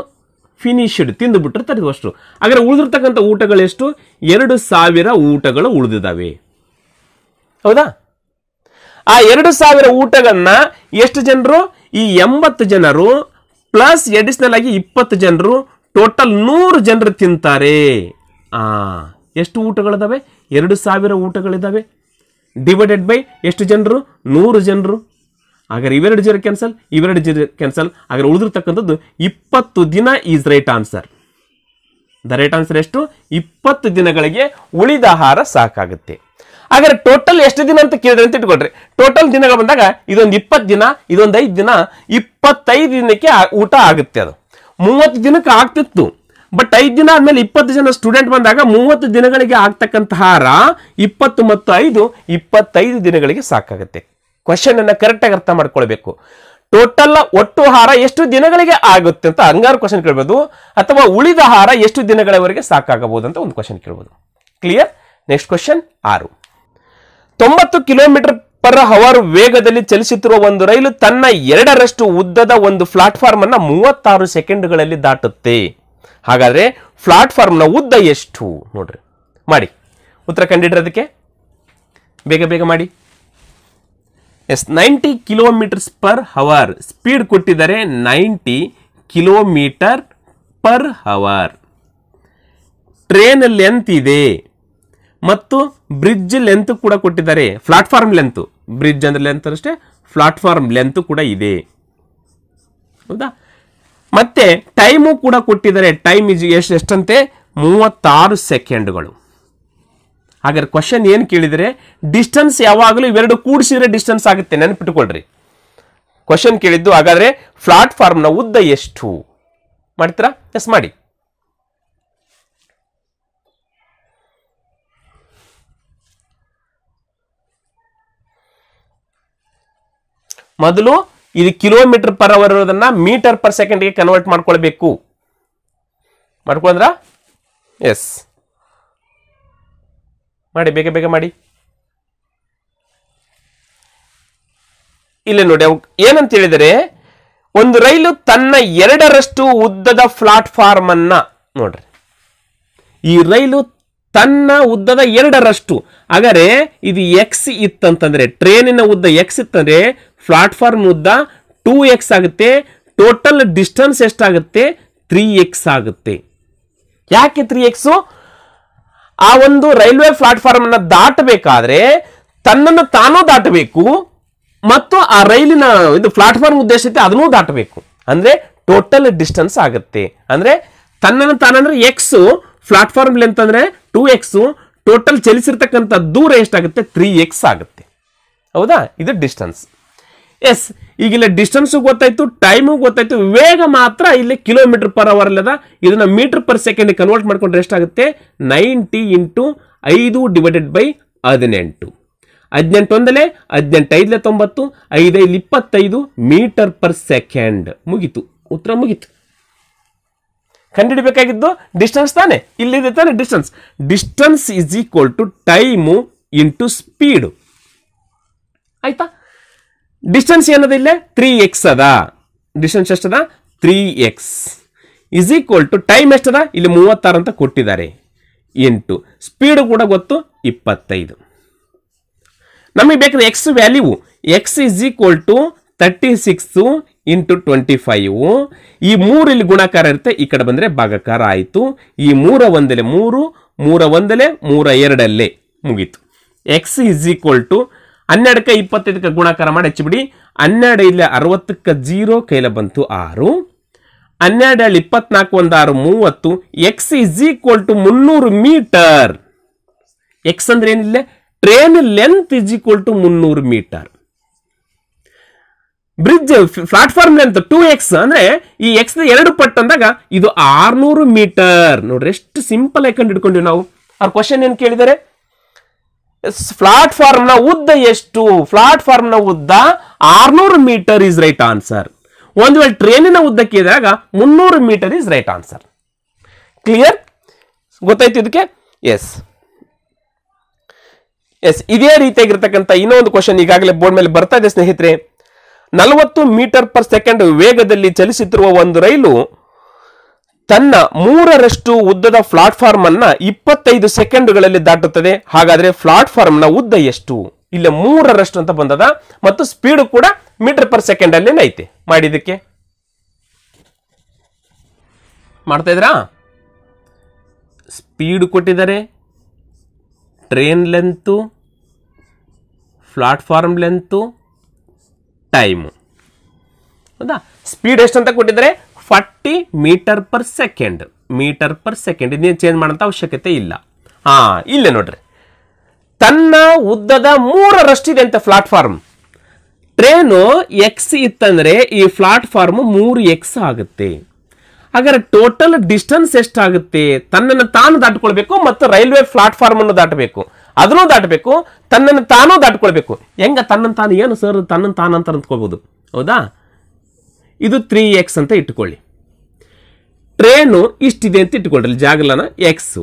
ಫಿನಿಶ್ಡ್ ತಿಂದು ಬಿಟ್ಟಿರ್ತಾರೆ ಅಷ್ಟು ಹಾಗಾದ್ರೆ ಉಳಿದಿರ್ತಕ್ಕಂಥ ಊಟಗಳು ಎಷ್ಟು ಎರಡು ಸಾವಿರ ಊಟಗಳು ಉಳಿದಿದ್ದಾವೆ ಹೌದಾ ಆ ಎರಡು ಸಾವಿರ ಊಟಗಳನ್ನ ಎಷ್ಟು ಜನರು ಈ ಎಂಬತ್ತು ಜನರು ಪ್ಲಸ್ ಎಡಿಷನಲ್ ಆಗಿ ಇಪ್ಪತ್ತು ಜನರು ಟೋಟಲ್ ನೂರು ಜನರು ತಿಂತಾರೆ ಆ ಎಷ್ಟು ಊಟಗಳಿದಾವೆ ಎರಡು ಸಾವಿರ ಊಟಗಳಿದ್ದಾವೆ ಡಿವೈಡೆಡ್ ಬೈ ಎಷ್ಟು ಜನರು ನೂರು ಜನರು ಹಾಗಾದ್ರೆ ಇವೆರಡು ಜನ ಕ್ಯಾನ್ಸಲ್ ಇವೆರಡು ಜನ ಕ್ಯಾನ್ಸಲ್ ಹಾಗಾದ್ರೆ ಉಳಿದಿರ್ತಕ್ಕಂಥದ್ದು ಇಪ್ಪತ್ತು ದಿನ is right answer the right answer ಎಷ್ಟು ಇಪ್ಪತ್ತು ದಿನಗಳಿಗೆ ಉಳಿದ ಆಹಾರ ಸಾಕಾಗುತ್ತೆ ಹಾಗಾದ್ರೆ ಟೋಟಲ್ ಎಷ್ಟು ದಿನ ಅಂತ ಕೇಳಿದ್ರೆ ಅಂತ ಇಟ್ಕೊಳ್ರಿ ಟೋಟಲ್ ದಿನಗಳು ಬಂದಾಗ ಇದೊಂದು ಇಪ್ಪತ್ತು ದಿನ ಇದೊಂದು ಐದು ದಿನ ಇಪ್ಪತ್ತೈದು ದಿನಕ್ಕೆ ಊಟ ಆಗುತ್ತೆ ಅದು ಮೂವತ್ತು ದಿನಕ್ಕೆ ಆಗ್ತಿತ್ತು ಬಟ್ ಐದು ದಿನ ಆದಮೇಲೆ ಇಪ್ಪತ್ತು ಜನ ಸ್ಟೂಡೆಂಟ್ ಬಂದಾಗ ಮೂವತ್ತು ದಿನಗಳಿಗೆ ಆಗ್ತಕ್ಕಂತಹ ಹಾರ ಇಪ್ಪತ್ತು ಮತ್ತು ಐದು ಇಪ್ಪತ್ತೈದು ದಿನಗಳಿಗೆ ಸಾಕಾಗುತ್ತೆ ಕ್ವಶನ್ ಅನ್ನ ಕರೆಕ್ಟಾಗಿ ಅರ್ಥ ಮಾಡ್ಕೊಳ್ಬೇಕು ಟೋಟಲ್ ಒಟ್ಟು ಹಾರ ಎಷ್ಟು ದಿನಗಳಿಗೆ ಆಗುತ್ತೆ ಅಂತ ಹಂಗಾರು ಕ್ವಶನ್ ಕೇಳ್ಬೋದು ಅಥವಾ ಉಳಿದ ಹಾರ ಎಷ್ಟು ದಿನಗಳವರೆಗೆ ಸಾಕಾಗಬಹುದು ಅಂತ ಒಂದು ಕ್ವಶನ್ ಕೇಳ್ಬೋದು ಕ್ಲಿಯರ್ ನೆಕ್ಸ್ಟ್ ಕ್ವಶನ್ ಆರು ತೊಂಬತ್ತು ಕಿಲೋಮೀಟರ್ ಪರ್ ಹವರ್ ವೇಗದಲ್ಲಿ ಚಲಿಸುತ್ತಿರುವ ಒಂದು ರೈಲು ತನ್ನ ಎರಡರಷ್ಟು ಉದ್ದದ ಒಂದು ಪ್ಲಾಟ್ಫಾರ್ಮ್ ಅನ್ನ ಮೂವತ್ತಾರು ಸೆಕೆಂಡ್ಗಳಲ್ಲಿ ದಾಟುತ್ತೆ ಹಾಗಾದ್ರೆ ಪ್ಲಾಟ್ಫಾರ್ಮ್ನ ಉದ್ದ ಎಷ್ಟು ನೋಡ್ರಿ ಮಾಡಿ ಉತ್ತರ ಅದಕ್ಕೆ ಬೇಗ ಬೇಗ ಮಾಡಿ yes ninety kilometres per hour speed ಕೊಟ್ಟಿದ್ದಾರೆ ninety kilometre per hour train length ಇದೆ ಮತ್ತು ಬ್ರಿಡ್ಜ್ ಲೆಂತ್ ಕೂಡ ಕೊಟ್ಟಿದ್ದಾರೆ ಪ್ಲಾಟ್ಫಾರ್ಮ್ ಲೆಂತ್ ಬ್ರಿಡ್ಜ್ ಅಂದ್ರೆ ಲೆಂತ್ ಅಷ್ಟೇ ಪ್ಲಾಟ್ಫಾರ್ಮ್ ಲೆಂತ್ ಕೂಡ ಇದೆ ಹೌದಾ ಮತ್ತೆ ಟೈಮು ಕೂಡ ಕೊಟ್ಟಿದ್ದಾರೆ ಟೈಮ್ ಇಸ್ ಎಷ್ಟು ಎಷ್ಟಂತೆ ಮೂವತ್ತಾರು ಸೆಕೆಂಡ್ಗಳು ಹಾಗಾದ್ರೆ ಕ್ವಶನ್ ಏನು ಕೇಳಿದರೆ ಡಿಸ್ಟೆನ್ಸ್ ಯಾವಾಗಲೂ ಇವೆರಡು ಕೂಡಿಸಿದ್ರೆ ಡಿಸ್ಟೆನ್ಸ್ ಆಗುತ್ತೆ ನೆನಪಿಟ್ಟುಕೊಳ್ರಿ ಕ್ವಶನ್ ಕೇಳಿದ್ದು ಹಾಗಾದರೆ ಫ್ಲಾಟ್ಫಾರ್ಮ್ನ ಉದ್ದ ಎಷ್ಟು ಮಾಡ್ತೀರಾ ಎಸ್ ಮಾಡಿ ಮೊದಲು ಇದು ಕಿಲೋಮೀಟರ್ ಪರ್ ಅವರ್ ಇರೋದನ್ನ ಮೀಟರ್ ಪರ್ ಸೆಕೆಂಡ್ ಗೆ ಕನ್ವರ್ಟ್ ಮಾಡ್ಕೊಳ್ಬೇಕು ಮಾಡ್ಕೊಂಡ್ರ ಎಸ್ ಮಾಡಿ ಬೇಗ ಬೇಗ ಮಾಡಿ ಇಲ್ಲ ನೋಡಿ ಏನಂತ ಹೇಳಿದರೆ ಒಂದು ರೈಲು ತನ್ನ ಎರಡರಷ್ಟು ಉದ್ದದ ಪ್ಲಾಟ್ಫಾರ್ಮ್ ಅನ್ನ ನೋಡ್ರಿ ಈ ರೈಲು ತನ್ನ ಉದ್ದದ ಎರಡರಷ್ಟು ಹಾಗಾದ್ರೆ ಇದು ಎಕ್ಸ್ ಇತ್ತಂತಂದ್ರೆ ಟ್ರೇನಿನ ಉದ್ದ ಎಕ್ಸ್ ಇತ್ತಂದ್ರೆ ಪ್ಲಾಟ್ಫಾರ್ಮ್ ಉದ್ದ ಟೂ ಎಕ್ಸ್ ಆಗುತ್ತೆ ಟೋಟಲ್ ಡಿಸ್ಟೆನ್ಸ್ ಎಷ್ಟಾಗುತ್ತೆ ತ್ರೀ ಎಕ್ಸ್ ಆಗುತ್ತೆ ಯಾಕೆ ತ್ರೀ ಎಕ್ಸು ಆ ಒಂದು ರೈಲ್ವೆ ಪ್ಲಾಟ್ಫಾರ್ಮ್ ಅನ್ನು ದಾಟಬೇಕಾದ್ರೆ ತನ್ನನ್ನು ತಾನೂ ದಾಟಬೇಕು ಮತ್ತು ಆ ರೈಲಿನ ಇದು ಪ್ಲಾಟ್ಫಾರ್ಮ್ ಉದ್ದೇಶ ಅದನ್ನೂ ದಾಟಬೇಕು ಅಂದರೆ ಟೋಟಲ್ ಡಿಸ್ಟೆನ್ಸ್ ಆಗುತ್ತೆ ಅಂದರೆ ತನ್ನನ್ನು ತಾನಂದ್ರೆ ಎಕ್ಸ್ ಪ್ಲಾಟ್ಫಾರ್ಮ್ ಲೆಂತ್ ಅಂದ್ರೆ ಟೂ ಎಕ್ಸ್ ಟೋಟಲ್ ಚಲಿಸಿರ್ತಕ್ಕಂಥ ದೂರ ಎಷ್ಟಾಗುತ್ತೆ ತ್ರೀ ಎಕ್ಸ್ ಆಗುತ್ತೆ ಹೌದಾ ಇದು ಡಿಸ್ಟೆನ್ಸ್ ಎಸ್ ಈಗ ಇಲ್ಲಿ ಡಿಸ್ಟೆನ್ಸ್ ಗೊತ್ತಾಯ್ತು ಟೈಮು ಗೊತ್ತಾಯ್ತು ವೇಗ ಮಾತ್ರ ಇಲ್ಲಿ ಕಿಲೋಮೀಟರ್ ಪರ್ ಅವರ್ ಅಲ್ಲದ ಇದನ್ನ ಮೀಟರ್ ಪರ್ ಸೆಕೆಂಡ್ ಕನ್ವರ್ಟ್ ಮಾಡ್ಕೊಂಡ್ರೆ ಆಗುತ್ತೆ ನೈಂಟಿ ಇಂಟು ಐದು ಡಿವೈಡೆಡ್ ಬೈ ಹದಿನೆಂಟು ಹದಿನೆಂಟು ಹದಿನೆಂಟು ಐದಲೆ ತೊಂಬತ್ತು ಐದೈದು ಇಪ್ಪತ್ತೈದು ಮೀಟರ್ ಪರ್ ಸೆಕೆಂಡ್ ಮುಗೀತು ಉತ್ತರ ಮುಗಿತು ಕಂಡುಹಿಡಬೇಕಾಗಿದ್ದು ಡಿಸ್ಟೆನ್ಸ್ ತಾನೆ ಇಲ್ಲಿದೆ ತಾನೆ distance distance is equal to time into speed ಆಯ್ತಾ ಡಿಸ್ಟೆನ್ಸ್ ಏನದ ಇಲ್ಲೇ ತ್ರೀ ಎಕ್ಸ್ ಅದ ಡಿಸ್ಟೆನ್ಸ್ ಎಷ್ಟದ three X is equal to time ಎಷ್ಟದ ಇಲ್ಲಿ ಮೂವತ್ತಾರು ಅಂತ ಕೊಟ್ಟಿದ್ದಾರೆ ಎಂಟು ಸ್ಪೀಡು ಕೂಡ ಗೊತ್ತು ಇಪ್ಪತ್ತೈದು ನಮಗೆ ಬೇಕಾದ X value X is equal to thirty six into twenty five ಈ ಮೂರು ಇಲ್ಲಿ ಗುಣಾಕಾರ ಇರುತ್ತೆ ಈ ಕಡೆ ಬಂದರೆ ಭಾಗಕಾರ ಆಯಿತು ಈ ಮೂರ ಒಂದಲೆ ಮೂರು ಮೂರ ಒಂದಲೇ ಮೂರ ಎರಡಲ್ಲೇ ಮುಗೀತು ಎಕ್ಸ್ ಇಸ್ ಈಕ್ವಲ್ ಟು ಹನ್ನೆರಡಕ್ಕೆ ಇಪ್ಪತ್ತೈದಕ್ಕೆ ಗುಣಾಕಾರ ಮಾಡಿ ಹಚ್ಚಿಬಿಡಿ ಹನ್ನೆರಡು ಇಲ್ಲಿ ಅರವತ್ತಕ್ಕೆ ಜೀರೋ ಕೈಲ ಬಂತು ಆರು ಹನ್ನೆರಡು ಹೇಳಿ ಇಪ್ಪತ್ನಾಲ್ಕು ಒಂದು ಆರು ಮೂವತ್ತು ಎಕ್ಸ್ ಈಸ್ ಈಕ್ವಲ್ ಟು ಮುನ್ನೂರು ಮೀಟರ್ ಎಕ್ಸ್ ಅಂದ್ರೆ ಏನಿಲ್ಲ train length is equal to ಮುನ್ನೂರು metre bridge platform length two X ಅಂದ್ರೆ ಈ ಎಕ್ಸ್ ಎರಡು ಪಟ್ಟು ಅಂದಾಗ ಇದು ಆರ್ನೂರು ಮೀಟರ್ ನೋಡ್ರಿ ಎಷ್ಟು ಸಿಂಪಲ್ ಆಗಿ ಕಂಡು ಹಿಡ್ಕೊಂಡಿವಿ ನಾವು ಅವ್ರ ಕ್ವಶನ್ ಏನು ಕೇಳಿದರೆ ಫ್ಲಾಟ್ ನ ಉದ್ದ ಎಷ್ಟು ಫ್ಲಾಟ್ ನ ಉದ್ದ ಆರ್ನೂರು ಮೀಟರ್ ಇಸ್ ರೈಟ್ ಆನ್ಸರ್ ಒಂದು ವೇಳೆ ಟ್ರೈನಿನ ಉದ್ದಕ್ಕೆ ಇದ್ದಾಗ ಮುನ್ನೂರು metre is right answer clear ಗೊತ್ತಾಯ್ತು ಇದಕ್ಕೆ ಎಸ್ ಎಸ್ ಇದೇ ರೀತಿಯಾಗಿರ್ತಕ್ಕಂಥ ಇನ್ನೊಂದು ಕ್ವಶನ್ ಈಗಾಗಲೇ ಬೋರ್ಡ್ ಮೇಲೆ ಬರ್ತಾ ಇದೆ ಸ್ನೇಹಿತರೆ ನಲವತ್ತು ಮೀಟರ್ ಪರ್ ಸೆಕೆಂಡ್ ವೇಗದಲ್ಲಿ ಚಲಿಸುತ್ತಿರುವ ಒಂದು ರೈಲು ತನ್ನ ಮೂರರಷ್ಟು ಉದ್ದದ ಪ್ಲಾಟ್ಫಾರ್ಮ್ ಅನ್ನ ಇಪ್ಪತ್ತೈದು ಸೆಕೆಂಡ್ಗಳಲ್ಲಿ ದಾಟುತ್ತದೆ ಹಾಗಾದ್ರೆ ಪ್ಲಾಟ್ಫಾರ್ಮ್ ನ ಉದ್ದ ಎಷ್ಟು ಇಲ್ಲ ಮೂರರಷ್ಟು ಅಂತ ಬಂದದ ಮತ್ತು ಸ್ಪೀಡ್ ಕೂಡ ಮೀಟರ್ ಪರ್ ಸೆಕೆಂಡ್ ಅಲ್ಲಿ ಐತೆ ಮಾಡಿದಕ್ಕೆ ಮಾಡ್ತಾ ಇದ್ರಾ ಸ್ಪೀಡ್ ಕೊಟ್ಟಿದ್ದಾರೆ train length platform length time ಹೌದಾ ಸ್ಪೀಡ್ ಎಷ್ಟು ಅಂತ ಕೊಟ್ಟಿದ್ದಾರೆ forty metre per second metre per second ಇದನ್ನ ಚೇಂಜ್ ಮಾಡೋಂಥ ಅವಶ್ಯಕತೆ ಇಲ್ಲ ಹಾ ಇಲ್ಲೇ ನೋಡ್ರಿ ತನ್ನ ಉದ್ದದ ಮೂರರಷ್ಟಿದೆ ಅಂತ ಪ್ಲಾಟ್ಫಾರ್ಮ್ ಟ್ರೇನು ಎಕ್ಸ್ ಇತ್ತಂದರೆ ಈ ಪ್ಲಾಟ್ಫಾರ್ಮ್ ಮೂರು ಎಕ್ಸ್ ಆಗುತ್ತೆ ಹಾಗಾದ್ರೆ ಟೋಟಲ್ ಡಿಸ್ಟೆನ್ಸ್ ಎಷ್ಟಾಗುತ್ತೆ ತನ್ನನ್ನು ತಾನು ದಾಟ್ಕೊಳ್ಬೇಕು ಮತ್ತು ರೈಲ್ವೆ ಪ್ಲಾಟ್ಫಾರ್ಮ್ ಅನ್ನು ದಾಟಬೇಕು ಅದನ್ನು ದಾಟಬೇಕು ತನ್ನನ್ನು ತಾನು ದಾಟ್ಕೊಳ್ಬೇಕು ಹೆಂಗ ತನ್ನ ತಾನು ಏನು ಸರ್ ತನ್ನ ತಾನು ಅಂತ ಅಂದ್ಕೋಬಹುದು ಹೌದಾ ಇದು ತ್ರೀ ಎಕ್ಸ್ ಅಂತ ಇಟ್ಕೊಳ್ಳಿ ಟ್ರೇನು ಇಷ್ಟಿದೆ ಅಂತ ಇಟ್ಕೊಳ್ರಿ ಜಾಗಲನ ಎಕ್ಸು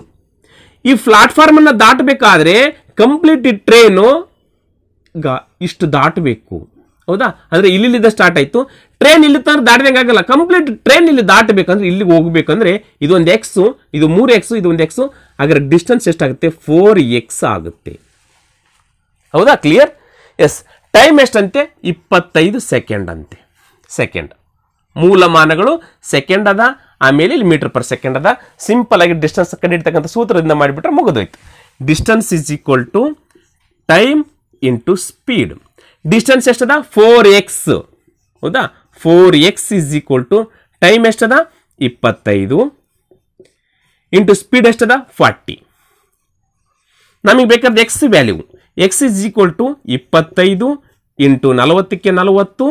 ಈ ಪ್ಲಾಟ್ಫಾರ್ಮನ್ನು ದಾಟಬೇಕಾದ್ರೆ ಕಂಪ್ಲೀಟ್ ಟ್ರೇನು ಇಷ್ಟು ದಾಟಬೇಕು ಹೌದಾ ಅಂದರೆ ಇಲ್ಲಿಲ್ಲಿದ್ದ ಸ್ಟಾರ್ಟ್ ಆಯಿತು ಟ್ರೈನ್ ಇಲ್ಲಿ ತನಕ ದಾಟಬೇಕಾಗಲ್ಲ ಕಂಪ್ಲೀಟ್ ಟ್ರೈನ್ ಇಲ್ಲಿ ದಾಟಬೇಕಂದ್ರೆ ಇಲ್ಲಿಗೆ ಹೋಗ್ಬೇಕಂದ್ರೆ ಇದೊಂದು ಎಕ್ಸು ಇದು ಮೂರು ಎಕ್ಸು ಇದು ಒಂದು ಎಕ್ಸು ಅದರ ಡಿಸ್ಟೆನ್ಸ್ ಎಷ್ಟಾಗುತ್ತೆ ಫೋರ್ ಎಕ್ಸ್ ಆಗುತ್ತೆ ಹೌದಾ ಕ್ಲಿಯರ್ ಎಸ್ ಟೈಮ್ ಎಷ್ಟಂತೆ ಇಪ್ಪತ್ತೈದು ಸೆಕೆಂಡ್ ಅಂತೆ ಸೆಕೆಂಡ್ ಮೂಲಮಾನಗಳು ಸೆಕೆಂಡ್ ಅದ ಆಮೇಲೆ ಇಲ್ಲಿ ಮೀಟರ್ ಪರ್ ಸೆಕೆಂಡ್ ಅದ ಸಿಂಪಲ್ ಆಗಿ ಡಿಸ್ಟೆನ್ಸ್ ಇಡ್ತಕ್ಕಂಥ ಸೂತ್ರದಿಂದ ಮಾಡಿಬಿಟ್ರೆ ಮುಗಿದೋಯ್ತು distance is equal to time into speed distance ಎಷ್ಟದ ಫೋರ್ ಎಕ್ಸ್ ಹೌದಾ four X is equal to time ಎಷ್ಟದ ಇಪ್ಪತ್ತೈದು ಇಂಟು ಸ್ಪೀಡ್ ಎಷ್ಟದ ಫಾರ್ಟಿ ನಮಗೆ ಬೇಕಾದ X value X is equal to ಇಪ್ಪತ್ತೈದು ಇಂಟು ನಲವತ್ತಕ್ಕೆ ನಲವತ್ತು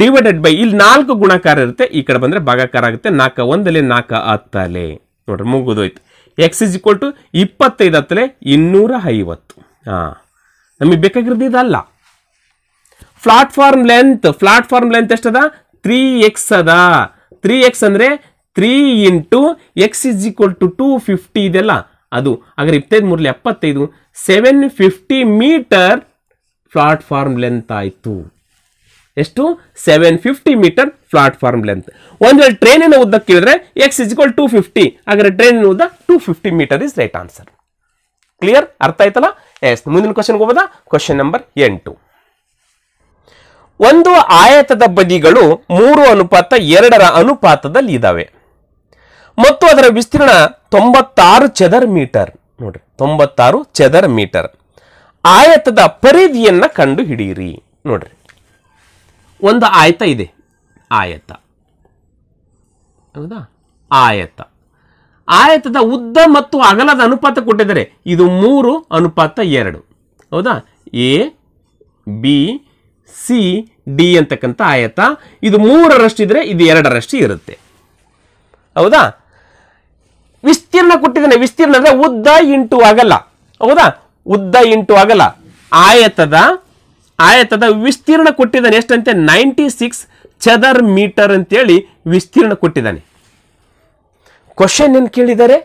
ಡಿವೈಡೆಡ್ ಬೈ ಇಲ್ಲಿ ನಾಲ್ಕು ಗುಣಕಾರ ಇರುತ್ತೆ ಈ ಕಡೆ ಬಂದರೆ ಭಾಗಾಕಾರ ಆಗುತ್ತೆ ನಾಲ್ಕ ಒಂದಲೆ ನಾಲ್ಕ ಹತ್ತಲೆ ನೋಡ್ರಿ ಮುಗಿದೋಯ್ತು ಎಕ್ಸ್ ಇಸ್ ಈಕ್ವಲ್ ಟು ಇಪ್ಪತ್ತೈದು ಹತ್ತಲೆ ಇನ್ನೂರ ಐವತ್ತು ಹಾಂ ನಮಗೆ ಬೇಕಾಗಿರೋದು ಇದಲ್ಲ ಪ್ಲಾಟ್ಫಾರ್ಮ್ ಲೆಂತ್ ಪ್ಲಾಟ್ಫಾರ್ಮ್ ಲೆಂತ್ ಎಷ್ಟದ ತ್ರೀ ಎಕ್ಸ್ ಅದ ತ್ರೀ ಎಕ್ಸ್ ಅಂದರೆ three into x is equal to two fifty ಇದೆಲ್ಲ ಅದು ಹಾಗಾದ್ರೆ ಇಪ್ಪತ್ತೈದು ಮೂರಲ್ಲಿ ಎಪ್ಪತ್ತೈದು seven fifty metre platform length ಆಯಿತು ಎಷ್ಟು seven fifty metre platform length ಒಂದು ವೇಳೆ ಟ್ರೈನಿನ ಉದ್ದ ಕೇಳಿದ್ರೆ ಎಕ್ಸ್ ಇಸ್ಕ್ವಲ್ ಟು ಫಿಫ್ಟಿ ಆದರೆ ಟ್ರೈನಿನ ಉದ್ದ two fifty metre is right answer clear ಅರ್ಥ ಆಯ್ತಲ್ಲ ಎಸ್ ಮುಂದಿನ ಕ್ವಶನ್ಗೆ ಹೋಗೋದ ಕ್ವಶನ್ ನಂಬರ್ ಎಂಟು ಒಂದು ಆಯತದ ಬದಿಗಳು ಮೂರು ಅನುಪಾತ ಎರಡರ ಅನುಪಾತದಲ್ಲಿ ಇದ್ದಾವೆ ಮತ್ತು ಅದರ ವಿಸ್ತೀರ್ಣ ತೊಂಬತ್ತಾರು ಚದರ್ ಮೀಟರ್ ನೋಡ್ರಿ ತೊಂಬತ್ತಾರು ಚದರ್ ಮೀಟರ್ ಆಯತದ ಪರಿಧಿಯನ್ನು ಕಂಡು ಹಿಡಿಯಿರಿ ನೋಡ್ರಿ ಒಂದು ಆಯತ ಇದೆ ಆಯತ ಹೌದಾ ಆಯತ ಆಯತದ ಉದ್ದ ಮತ್ತು ಅಗಲದ ಅನುಪಾತ ಕೊಟ್ಟಿದ್ದಾರೆ ಇದು ಮೂರು ಅನುಪಾತ ಎರಡು ಹೌದಾ ಎ ಬಿ ಸಿ ಡಿ ಅಂತಕ್ಕಂಥ ಆಯತ ಇದು ಇದ್ರೆ ಇದು ಎರಡರಷ್ಟು ಇರುತ್ತೆ ಹೌದಾ ವಿಸ್ತೀರ್ಣ ಕೊಟ್ಟಿದ್ದಾನೆ ವಿಸ್ತೀರ್ಣ ಅಂದರೆ ಉದ್ದ ಇಂಟು ಅಗಲ ಹೌದಾ ಉದ್ದ ಇಂಟು ಅಗಲ ಆಯತದ ಆಯತದ ವಿಸ್ತೀರ್ಣ ಕೊಟ್ಟಿದ್ದಾನೆ ಎಷ್ಟಂತೆ ನೈಂಟಿ ಸಿಕ್ಸ್ ಚದರ್ ಮೀಟರ್ ಅಂತೇಳಿ ವಿಸ್ತೀರ್ಣ ಕೊಟ್ಟಿದ್ದಾನೆ ಕ್ವಶನ್ ಏನು ಕೇಳಿದ್ದಾರೆ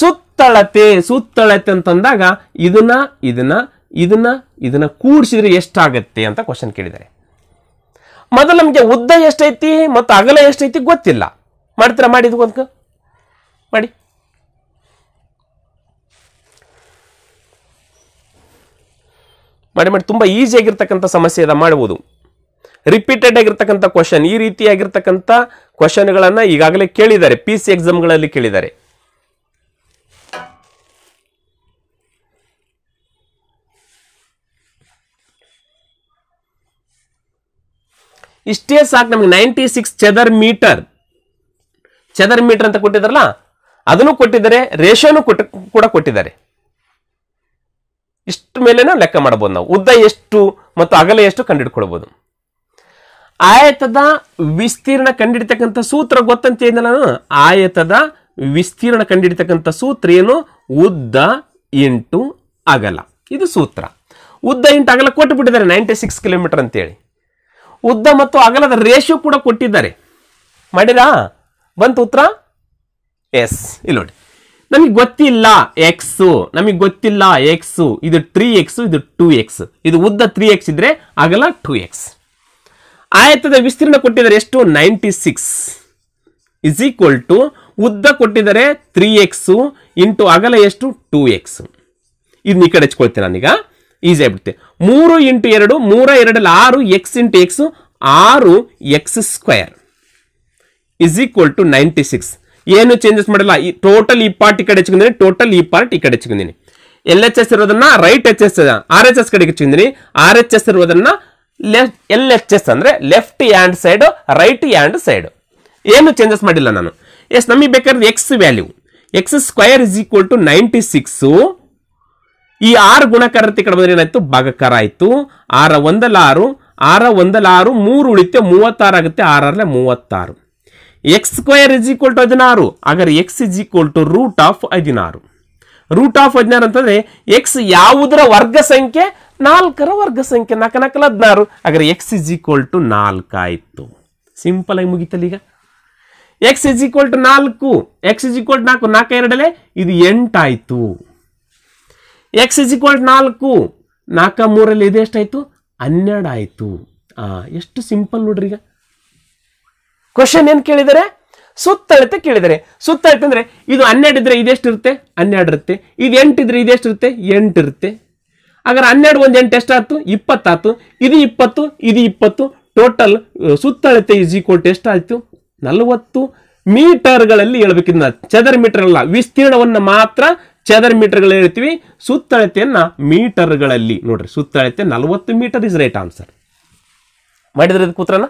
ಸುತ್ತಳತೆ ಸುತ್ತಳತೆ ಅಂತಂದಾಗ ಇದನ್ನ ಇದನ್ನ ಇದನ್ನ ಇದನ್ನ ಕೂಡಿಸಿದ್ರೆ ಎಷ್ಟಾಗತ್ತೆ ಅಂತ ಕ್ವಶನ್ ಕೇಳಿದ್ದಾರೆ ಮೊದಲು ನಮಗೆ ಉದ್ದ ಎಷ್ಟೈತಿ ಮತ್ತು ಅಗಲ ಎಷ್ಟೈತಿ ಗೊತ್ತಿಲ್ಲ ಮಾಡ್ತೀರಾ ಮಾಡಿದ್ಕೊಂದ್ಕ ಮಾಡಿ ಮಾಡಿ ಮಾಡಿ ತುಂಬ ಸಮಸ್ಯೆ ಇದೆ ಮಾಡ್ಬೋದು ರಿಪೀಟೆಡ್ ಆಗಿರ್ತಕ್ಕಂಥ ಕ್ವಶನ್ ಈ ರೀತಿಯಾಗಿರ್ತಕ್ಕಂಥ ಕ್ವಶನ್ಗಳನ್ನು ಈಗಾಗಲೇ ಕೇಳಿದ್ದಾರೆ ಪಿ ಸಿ ಎಕ್ಸಾಮ್ಗಳಲ್ಲಿ ಕೇಳಿದ್ದಾರೆ ಇಷ್ಟೇ ಸಾಕು ನಮಗೆ ನೈಂಟಿ ಸಿಕ್ಸ್ ಚದರ್ ಮೀಟರ್ ಚದರ್ ಮೀಟರ್ ಅಂತ ಕೊಟ್ಟಿದ್ದಾರಲ್ಲ ಅದನ್ನು ಕೊಟ್ಟಿದ್ದಾರೆ ರೇಷನ್ ಕೊಟ್ಟು ಕೂಡ ಕೊಟ್ಟಿದ್ದಾರೆ ಇಷ್ಟು ಮೇಲೆ ಲೆಕ್ಕ ಮಾಡಬಹುದು ನಾವು ಉದ್ದ ಎಷ್ಟು ಮತ್ತು ಅಗಲ ಎಷ್ಟು ಕಂಡುಹಿಡ್ಕೊಳ್ಬಹುದು ಆಯತದ ವಿಸ್ತೀರ್ಣ ಕಂಡಿಡ್ತಕ್ಕಂಥ ಸೂತ್ರ ಗೊತ್ತಂತ ಏನಲ್ಲ ನಾನು ಆಯತದ ವಿಸ್ತೀರ್ಣ ಕಂಡಿಡ್ತಕ್ಕಂಥ ಸೂತ್ರ ಏನು ಉದ್ದ ಎಂಟು ಅಗಲ ಇದು ಸೂತ್ರ ಉದ್ದ ಎಂಟು ಅಗಲ ಕೊಟ್ಟು ಬಿಟ್ಟಿದ್ದಾರೆ ನೈಂಟಿ ಸಿಕ್ಸ್ ಕಿಲೋಮೀಟರ್ ಅಂತೇಳಿ ಉದ್ದ ಮತ್ತು ಅಗಲದ ರೇಷಿಯೋ ಕೂಡ ಕೊಟ್ಟಿದ್ದಾರೆ ಮಾಡಿರಾ ಬಂತು ಉತ್ತರ ಎಸ್ ಇಲ್ಲ ನೋಡಿ ನಮಗೆ ಗೊತ್ತಿಲ್ಲ ಎಕ್ಸ್ ನಮಗೆ ಗೊತ್ತಿಲ್ಲ ಎಕ್ಸ್ ಇದು ತ್ರೀ ಎಕ್ಸ್ ಇದು ಟೂ ಎಕ್ಸ್ ಇದು ಉದ್ದ ತ್ರೀ ಎಕ್ಸ್ ಇದ್ರೆ ಅಗಲ ಟೂ ಎಕ್ಸ್ ಆಯತದ ವಿಸ್ತೀರ್ಣ ಕೊಟ್ಟಿದ್ದಾರೆ ಎಷ್ಟು ninety six is equal to ಉದ್ದ ಕೊಟ್ಟಿದ್ದಾರೆ ತ್ರೀ ಎಕ್ಸ್ ಇಂಟು ಅಗಲ ಎಷ್ಟು ಟೂ ಎಕ್ಸ್ ಇದು ಈ ಕಡೆ ಹಚ್ಕೊಳ್ತೀನಿ ನಾನೀಗ ಈಸಿ ಆಗ್ಬಿಡುತ್ತೆ ಮೂರು ಇಂಟು ಎರಡು ಮೂರ ಎರಡಲ್ಲಿ ಆರು ಎಕ್ಸ್ ಇಂಟು ಎಕ್ಸ್ ಆರು x square is equal to ninety six ಏನು ಚೇಂಜಸ್ ಮಾಡಿಲ್ಲ ಈ ಟೋಟಲ್ ಈ ಪಾರ್ಟ್ ಈ ಕಡೆ ಹಚ್ಕೊಂಡಿನಿ ಟೋಟಲ್ ಈ ಪಾರ್ಟ್ ಈ ಕಡೆ ಹಚ್ಕೊಂಡಿನಿ ಎಲ್ ಎಚ್ ಎಸ್ ಇರೋದನ್ನ right H S R H S ಕಡೆಗೆ ಹಚ್ಕೊಂಡಿನಿ ಆರ್ ಎಚ್ ಎಸ್ ಇರೋದನ್ನ ಲೆಫ್ಟ್ ಎಲ್ ಎಚ್ ಎಸ್ ಅಂದ್ರೆ left hand side right hand side ಏನು ಚೇಂಜಸ್ ಮಾಡಿಲ್ಲ ನಾನು ಎಸ್ ನಮಗೆ ಬೇಕಾದ್ರೆ x value x square is equal to ninety six ಈ ಆರು ಗುಣಕಾರ ಕಡೆ ಬಂದ್ರೆ ಏನಾಯ್ತು ಭಾಗಕಾರ ಆಯ್ತು ಆರ ಒಂದಲ್ಲ ಆರು ಆರ ಒಂದಲ್ಲ ಆರು ಮೂರು ಉಳಿತೆ ಮೂವತ್ತಾರು ಆಗುತ್ತೆ ಆರಲ್ಲೇ ಮೂವತ್ತಾರು x square is equal to ಹದಿನಾರು ಹಾಗಾದ್ರೆ x is equal to root of ಹದಿನಾರು ರೂಟ್ ಆಫ್ ಹದಿನಾರು ಅಂತಂದ್ರೆ ಎಕ್ಸ್ ಯಾವುದರ ವರ್ಗ ಸಂಖ್ಯೆ ನಾಲ್ಕರ ವರ್ಗ ಸಂಖ್ಯೆ ನಾಲ್ಕು ನಾಲ್ಕಲ್ಲ ಹದಿನಾರು ಹಾಗಾದ್ರೆ ಎಕ್ಸ್ ಇಸ್ ಈಕ್ವಲ್ ಟು ನಾಲ್ಕಾಯಿತು ಸಿಂಪಲ್ ಆಗಿ ಮುಗಿತಲ್ಲ ಈಗ ಎಕ್ಸ್ ಇಸ್ ಈಕ್ವಲ್ ಟು ನಾಲ್ಕು ಎಕ್ಸ್ ಇಸ್ ಈಕ್ವಲ್ ಟು ನಾಲ್ಕು ನಾಲ್ಕು ಎರಡಲೆ ಇದು ಎಂಟಾಯಿತು ಎಕ್ಸ್ ಇಸ್ ಈಕ್ವಲ್ ಟು ನಾಲ್ಕು ನಾಲ್ಕ ಮೂರಲ್ಲಿ ಇದೆ ಎಷ್ಟಾಯಿತು ಹನ್ನೆರಡು ಆಯಿತು ಎಷ್ಟು ಸಿಂಪಲ್ ನೋಡ್ರಿ ಈಗ ಕ್ವಶನ್ ಏನು ಕೇಳಿದರೆ ಸುತ್ತಳತೆ ಕೇಳಿದರೆ ಸುತ್ತಳತೆ ಅಂದರೆ ಇದು ಹನ್ನೆರಡು ಇದ್ರೆ ಇದೆಷ್ಟು ಇರುತ್ತೆ ಹನ್ನೆರಡು ಇರುತ್ತೆ ಇದು ಎಂಟು ಇದ್ರೆ ಇದೆಷ್ಟು ಇರುತ್ತೆ ಎಂಟು ಇರುತ್ತೆ ಹಾಗಾದ್ರೆ ಹನ್ನೆರಡು ಒಂದು ಎಂಟು ಎಷ್ಟಾಯ್ತು ಇಪ್ಪತ್ತಾಯ್ತು ಇದು ಇಪ್ಪತ್ತು ಇದು ಇಪ್ಪತ್ತು ಟೋಟಲ್ ಸುತ್ತಳತೆ ಈಸ್ ಈಕ್ವಲ್ ಟು ಎಷ್ಟಾಯ್ತು ನಲವತ್ತು ಮೀಟರ್ಗಳಲ್ಲಿ ಹೇಳ್ಬೇಕಿದ್ನ ಚದರ ಮೀಟರ್ ಅಲ್ಲ ವಿಸ್ತೀರ್ಣವನ್ನು ಮಾತ್ರ ಚದರ ಮೀಟರ್ಗಳು ಹೇಳ್ತೀವಿ ಸುತ್ತಳತೆಯನ್ನು ಮೀಟರ್ಗಳಲ್ಲಿ ನೋಡ್ರಿ ಸುತ್ತಳತೆ ನಲವತ್ತು ಮೀಟರ್ ಇಸ್ ರೈಟ್ ಆನ್ಸರ್ ಮಾಡಿದ್ರೆ ಇದು ಕೂತ್ರನ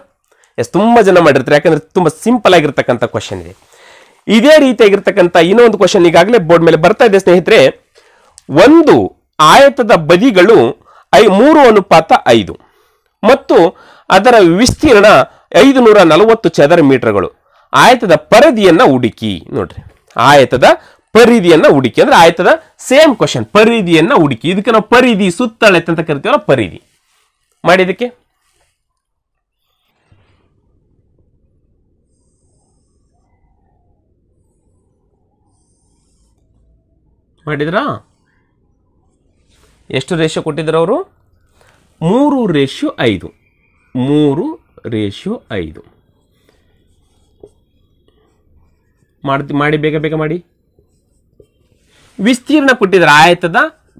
ಎಸ್ ತುಂಬ ಜನ ಮಾಡಿರ್ತಾರೆ ಯಾಕಂದ್ರೆ ತುಂಬ ಸಿಂಪಲ್ ಆಗಿರ್ತಕ್ಕಂಥ ಕ್ವಶನ್ ಇದೆ ಇದೇ ರೀತಿಯಾಗಿರ್ತಕ್ಕಂಥ ಇನ್ನೂ ಒಂದು ಕ್ವಶನ್ ಈಗಾಗಲೇ ಬೋರ್ಡ್ ಮೇಲೆ ಬರ್ತಾ ಇದೆ ಸ್ನೇಹಿತರೆ ಒಂದು ಆಯತದ ಬದಿಗಳು ಐ ಮೂರು ಅನುಪಾತ ಐದು ಮತ್ತು ಅದರ ವಿಸ್ತೀರ್ಣ ಐದು ನೂರ ನಲವತ್ತು ಚದರ ಮೀಟರ್ಗಳು ಆಯತದ ಪರಿಧಿಯನ್ನ ಹುಡುಕಿ ನೋಡ್ರಿ ಆಯತದ ಪರಿಧಿಯನ್ನ ಹುಡುಕಿ ಅಂದ್ರೆ ಆಯತದ ಸೇಮ್ ಕ್ವಶನ್ ಪರಿಧಿಯನ್ನ ಹುಡುಕಿ ಇದಕ್ಕೆ ನಾವು ಪರಿಧಿ ಸುತ್ತಳತೆ ಅಂತ ಕರಿತೀವಲ್ಲ ಪರಿಧಿ ಮಾಡಿದಕ್ಕೆ ಮಾಡಿದ್ರಾ ಎಷ್ಟು ರೇಷ್ಯೋ ಕೊಟ್ಟಿದ್ರು ಅವರು ಮೂರು ರೇಷ್ಯೋ ಐದು ಮೂರು ರೇಷ್ಯೋ ಐದು ಮಾಡಿ ಮಾಡಿ ಬೇಗ ಬೇಗ ಮಾಡಿ ವಿಸ್ತೀರ್ಣ ಕೊಟ್ಟಿದ್ರೆ ಆಯತದ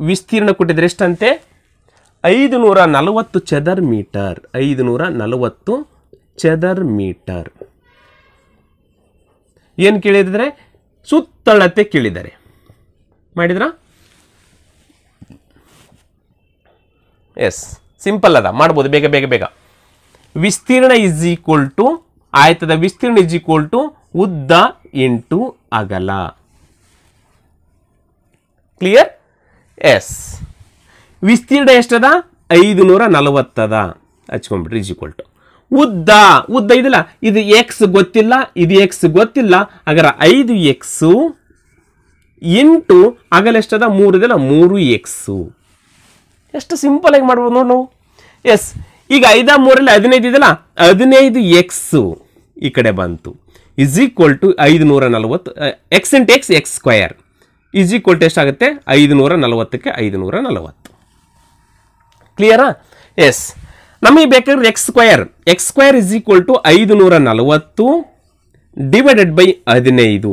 ವಿಸ್ತೀರ್ಣ ಕೊಟ್ಟಿದ್ರೆ ಎಷ್ಟಂತೆ ಐದು ನೂರ ನಲವತ್ತು ಚದರ್ ಮೀಟರ್ ಐದು ನೂರ ನಲವತ್ತು ಚದರ್ ಮೀಟರ್ ಏನು ಕೇಳಿದರೆ ಸುತ್ತಳತೆ ಕೇಳಿದ್ದಾರೆ ಮಾಡಿದ್ರ ಎಸ್ ಸಿಂಪಲ್ ಅದ ಮಾಡ್ಬೋದು ಬೇಗ ಬೇಗ ಬೇಗ ವಿಸ್ತೀರ್ಣ ಇಸ್ ಈಕ್ವಲ್ ಟು ಆಯ್ತದ ವಿಸ್ತೀರ್ಣ ಇಸ್ ಈಕ್ವಲ್ ಟು ಉದ್ದ ಇಂಟು ಅಗಲ ಕ್ಲಿಯರ್ ಎಸ್ ವಿಸ್ತೀರ್ಣ ಎಷ್ಟದ ಐದು ನೂರ ನಲವತ್ತದ ಹಚ್ಕೊಂಡ್ಬಿಟ್ರಿ ಇಸ್ ಈಕ್ವಲ್ ಟು ಉದ್ದ ಉದ್ದ ಇದಿಲ್ಲ ಇದು ಎಕ್ಸ್ ಗೊತ್ತಿಲ್ಲ ಇದು ಎಕ್ಸ್ ಗೊತ್ತಿಲ್ಲ ಅಗರ ಐದು ಎಕ್ಸು ಎಂಟು ಅಗಲೆಷ್ಟದ ಮೂರಿದೆಲ್ಲ ಮೂರು ಎಕ್ಸು ಎಷ್ಟು ಸಿಂಪಲ್ ಆಗಿ ಮಾಡ್ಬೋದು ನೋಡು ನಾವು ಎಸ್ ಈಗ ಐದ ಮೂರಲ್ಲಿ ಹದಿನೈದು ಇದೆಯಲ್ಲ ಹದಿನೈದು ಎಕ್ಸು ಈ ಕಡೆ ಬಂತು ಇಸ್ ಈಕ್ವಲ್ ಟು ಐದು ನೂರ ನಲವತ್ತು x into x x square is equal to ಎಷ್ಟಾಗುತ್ತೆ ಐದು ನೂರ ನಲವತ್ತಕ್ಕೆ ಐದು ನೂರ ನಲವತ್ತು ಕ್ಲಿಯರಾ ಎಸ್ ನಮಗೆ ಬೇಕಾದ್ರೆ x square x square is equal to ಐದು ನೂರ ನಲವತ್ತು ಡಿವೈಡೆಡ್ ಬೈ ಹದಿನೈದು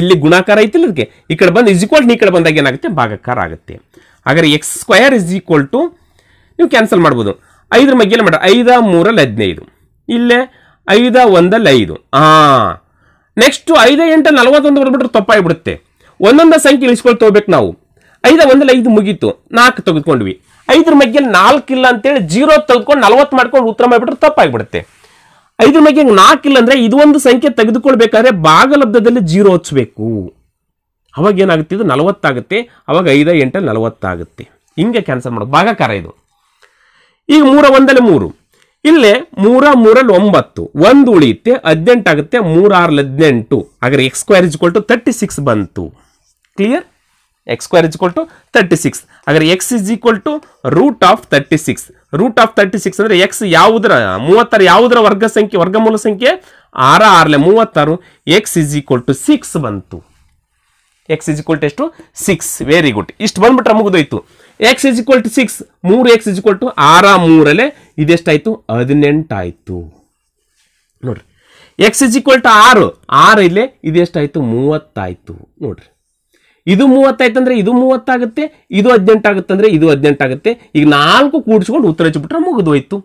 ಇಲ್ಲಿ ಗುಣಾಕಾರ ಐತಿಲ್ಲ ಅದಕ್ಕೆ ಈ ಕಡೆ ಬಂದು ಇಸ್ ಈಕ್ವಲ್ ಈ ಕಡೆ ಬಂದಾಗ ಏನಾಗುತ್ತೆ ಭಾಗಕಾರ ಆಗುತ್ತೆ ಹಾಗಾದ್ರೆ x square is equal to ನೀವು ಕ್ಯಾನ್ಸಲ್ ಮಾಡ್ಬೋದು ಐದರ ಬಗ್ಗೆ ಏನು ಐದ ಮೂರಲ್ಲಿ ಹದಿನೈದು ಇಲ್ಲೇ ಐದ ಒಂದಲ್ಲಿ ಐದು ಹಾಂ ನೆಕ್ಸ್ಟು ಐದ ಎಂಟು ನಲ್ವತ್ತೊಂದು ಬರ್ಬಿಟ್ರೆ ತಪ್ಪಾಗಿಬಿಡುತ್ತೆ ಒಂದೊಂದು ಸಂಖ್ಯೆ ಇಳಿಸ್ಕೊಳ್ ತೊಗೋಬೇಕು ನಾವು ಐದ ಒಂದಲ್ಲಿ ಐದು ಮುಗೀತು ನಾಲ್ಕು ತೆಗೆದುಕೊಂಡ್ವಿ ಐದರ ನಾಲ್ಕು ಇಲ್ಲ ಅಂತೇಳಿ ಜೀರೋ ತೆಗೆದುಕೊಂಡು ನಲ್ವತ್ತು ಮಾಡ್ಕೊಂಡು ಉತ್ತರ ಮಾಡಿಬಿಟ್ರೆ ತಪ್ಪಾಗಿಬಿಡುತ್ತೆ ಐದರ ಮ್ಯಾಗೆ ನಾಲ್ಕು ಇಲ್ಲ ಅಂದ್ರೆ ಇದೊಂದು ಸಂಖ್ಯೆ ತೆಗೆದುಕೊಳ್ಬೇಕಾದ್ರೆ ಭಾಗಲಬ್ಧದಲ್ಲಿ ಜೀರೋ ಹಚ್ಚಬೇಕು ಅವಾಗ ಏನಾಗುತ್ತೆ ಇದು ನಲವತ್ತಾಗುತ್ತೆ ಅವಾಗ ಐದ ಎಂಟಲ್ಲಿ ನಲವತ್ತಾಗುತ್ತೆ ಹಿಂಗೆ ಕ್ಯಾನ್ಸಲ್ ಮಾಡೋದು ಭಾಗಕಾರ ಇದು ಈಗ ಮೂರ ಒಂದಲ್ಲಿ ಮೂರು ಇಲ್ಲೇ ಮೂರ ಮೂರಲ್ಲಿ ಒಂಬತ್ತು ಒಂದು ಉಳಿಯುತ್ತೆ ಹದಿನೆಂಟಾಗುತ್ತೆ ಮೂರಾರಲ್ಲಿ ಹದಿನೆಂಟು ಹಾಗಾದ್ರೆ x square is equal to thirty six ಬಂತು clear x square is equal to thirty six ಹಾಗಾದ್ರೆ x is equal to root of thirty six root of thirty six ಅಂದರೆ ಎಕ್ಸ್ ಯಾವುದರ ಮೂವತ್ತಾರು ಯಾವುದರ ವರ್ಗ ಸಂಖ್ಯೆ ವರ್ಗಮೂಲ ಸಂಖ್ಯೆ ಆರ ಆರ್ಲೆ ಮೂವತ್ತಾರು x is equal to six ಬಂತು ಎಕ್ಸ್ ಇಸ್ ಈಕ್ವಲ್ ಟು ಎಷ್ಟು ಸಿಕ್ಸ್ ವೆರಿ ಗುಡ್ ಇಷ್ಟು ಬಂದ್ಬಿಟ್ರೆ ಮುಗಿದೋಯ್ತು x is equal to six ಮೂರು ಎಕ್ಸ್ ಇಸ್ ಈಕ್ವಲ್ ಟು ಆರ ಮೂರಲ್ಲೇ ಇದೆಷ್ಟಾಯಿತು ಹದಿನೆಂಟಾಯಿತು ನೋಡ್ರಿ ಎಕ್ಸ್ ಇಸ್ ಈಕ್ವಲ್ ಟು ಆರು ಆರು ಇಲ್ಲೇ ಇದೆಷ್ಟಾಯಿತು ಮೂವತ್ತಾಯಿತು ನೋಡ್ರಿ ಇದು ಮೂವತ್ತಾಯ್ತು ಅಂದ್ರೆ ಇದು ಮೂವತ್ತಾಗುತ್ತೆ ಇದು ಹದಿನೆಂಟು ಆಗುತ್ತೆ ಅಂದ್ರೆ ಇದು ಹದಿನೆಂಟಾಗುತ್ತೆ ಈಗ ನಾಲ್ಕು ಕೂಡಿಸ್ಕೊಂಡು ಉತ್ತರ ಹಚ್ಚಿಬಿಟ್ರೆ ಮುಗಿದೋಯ್ತು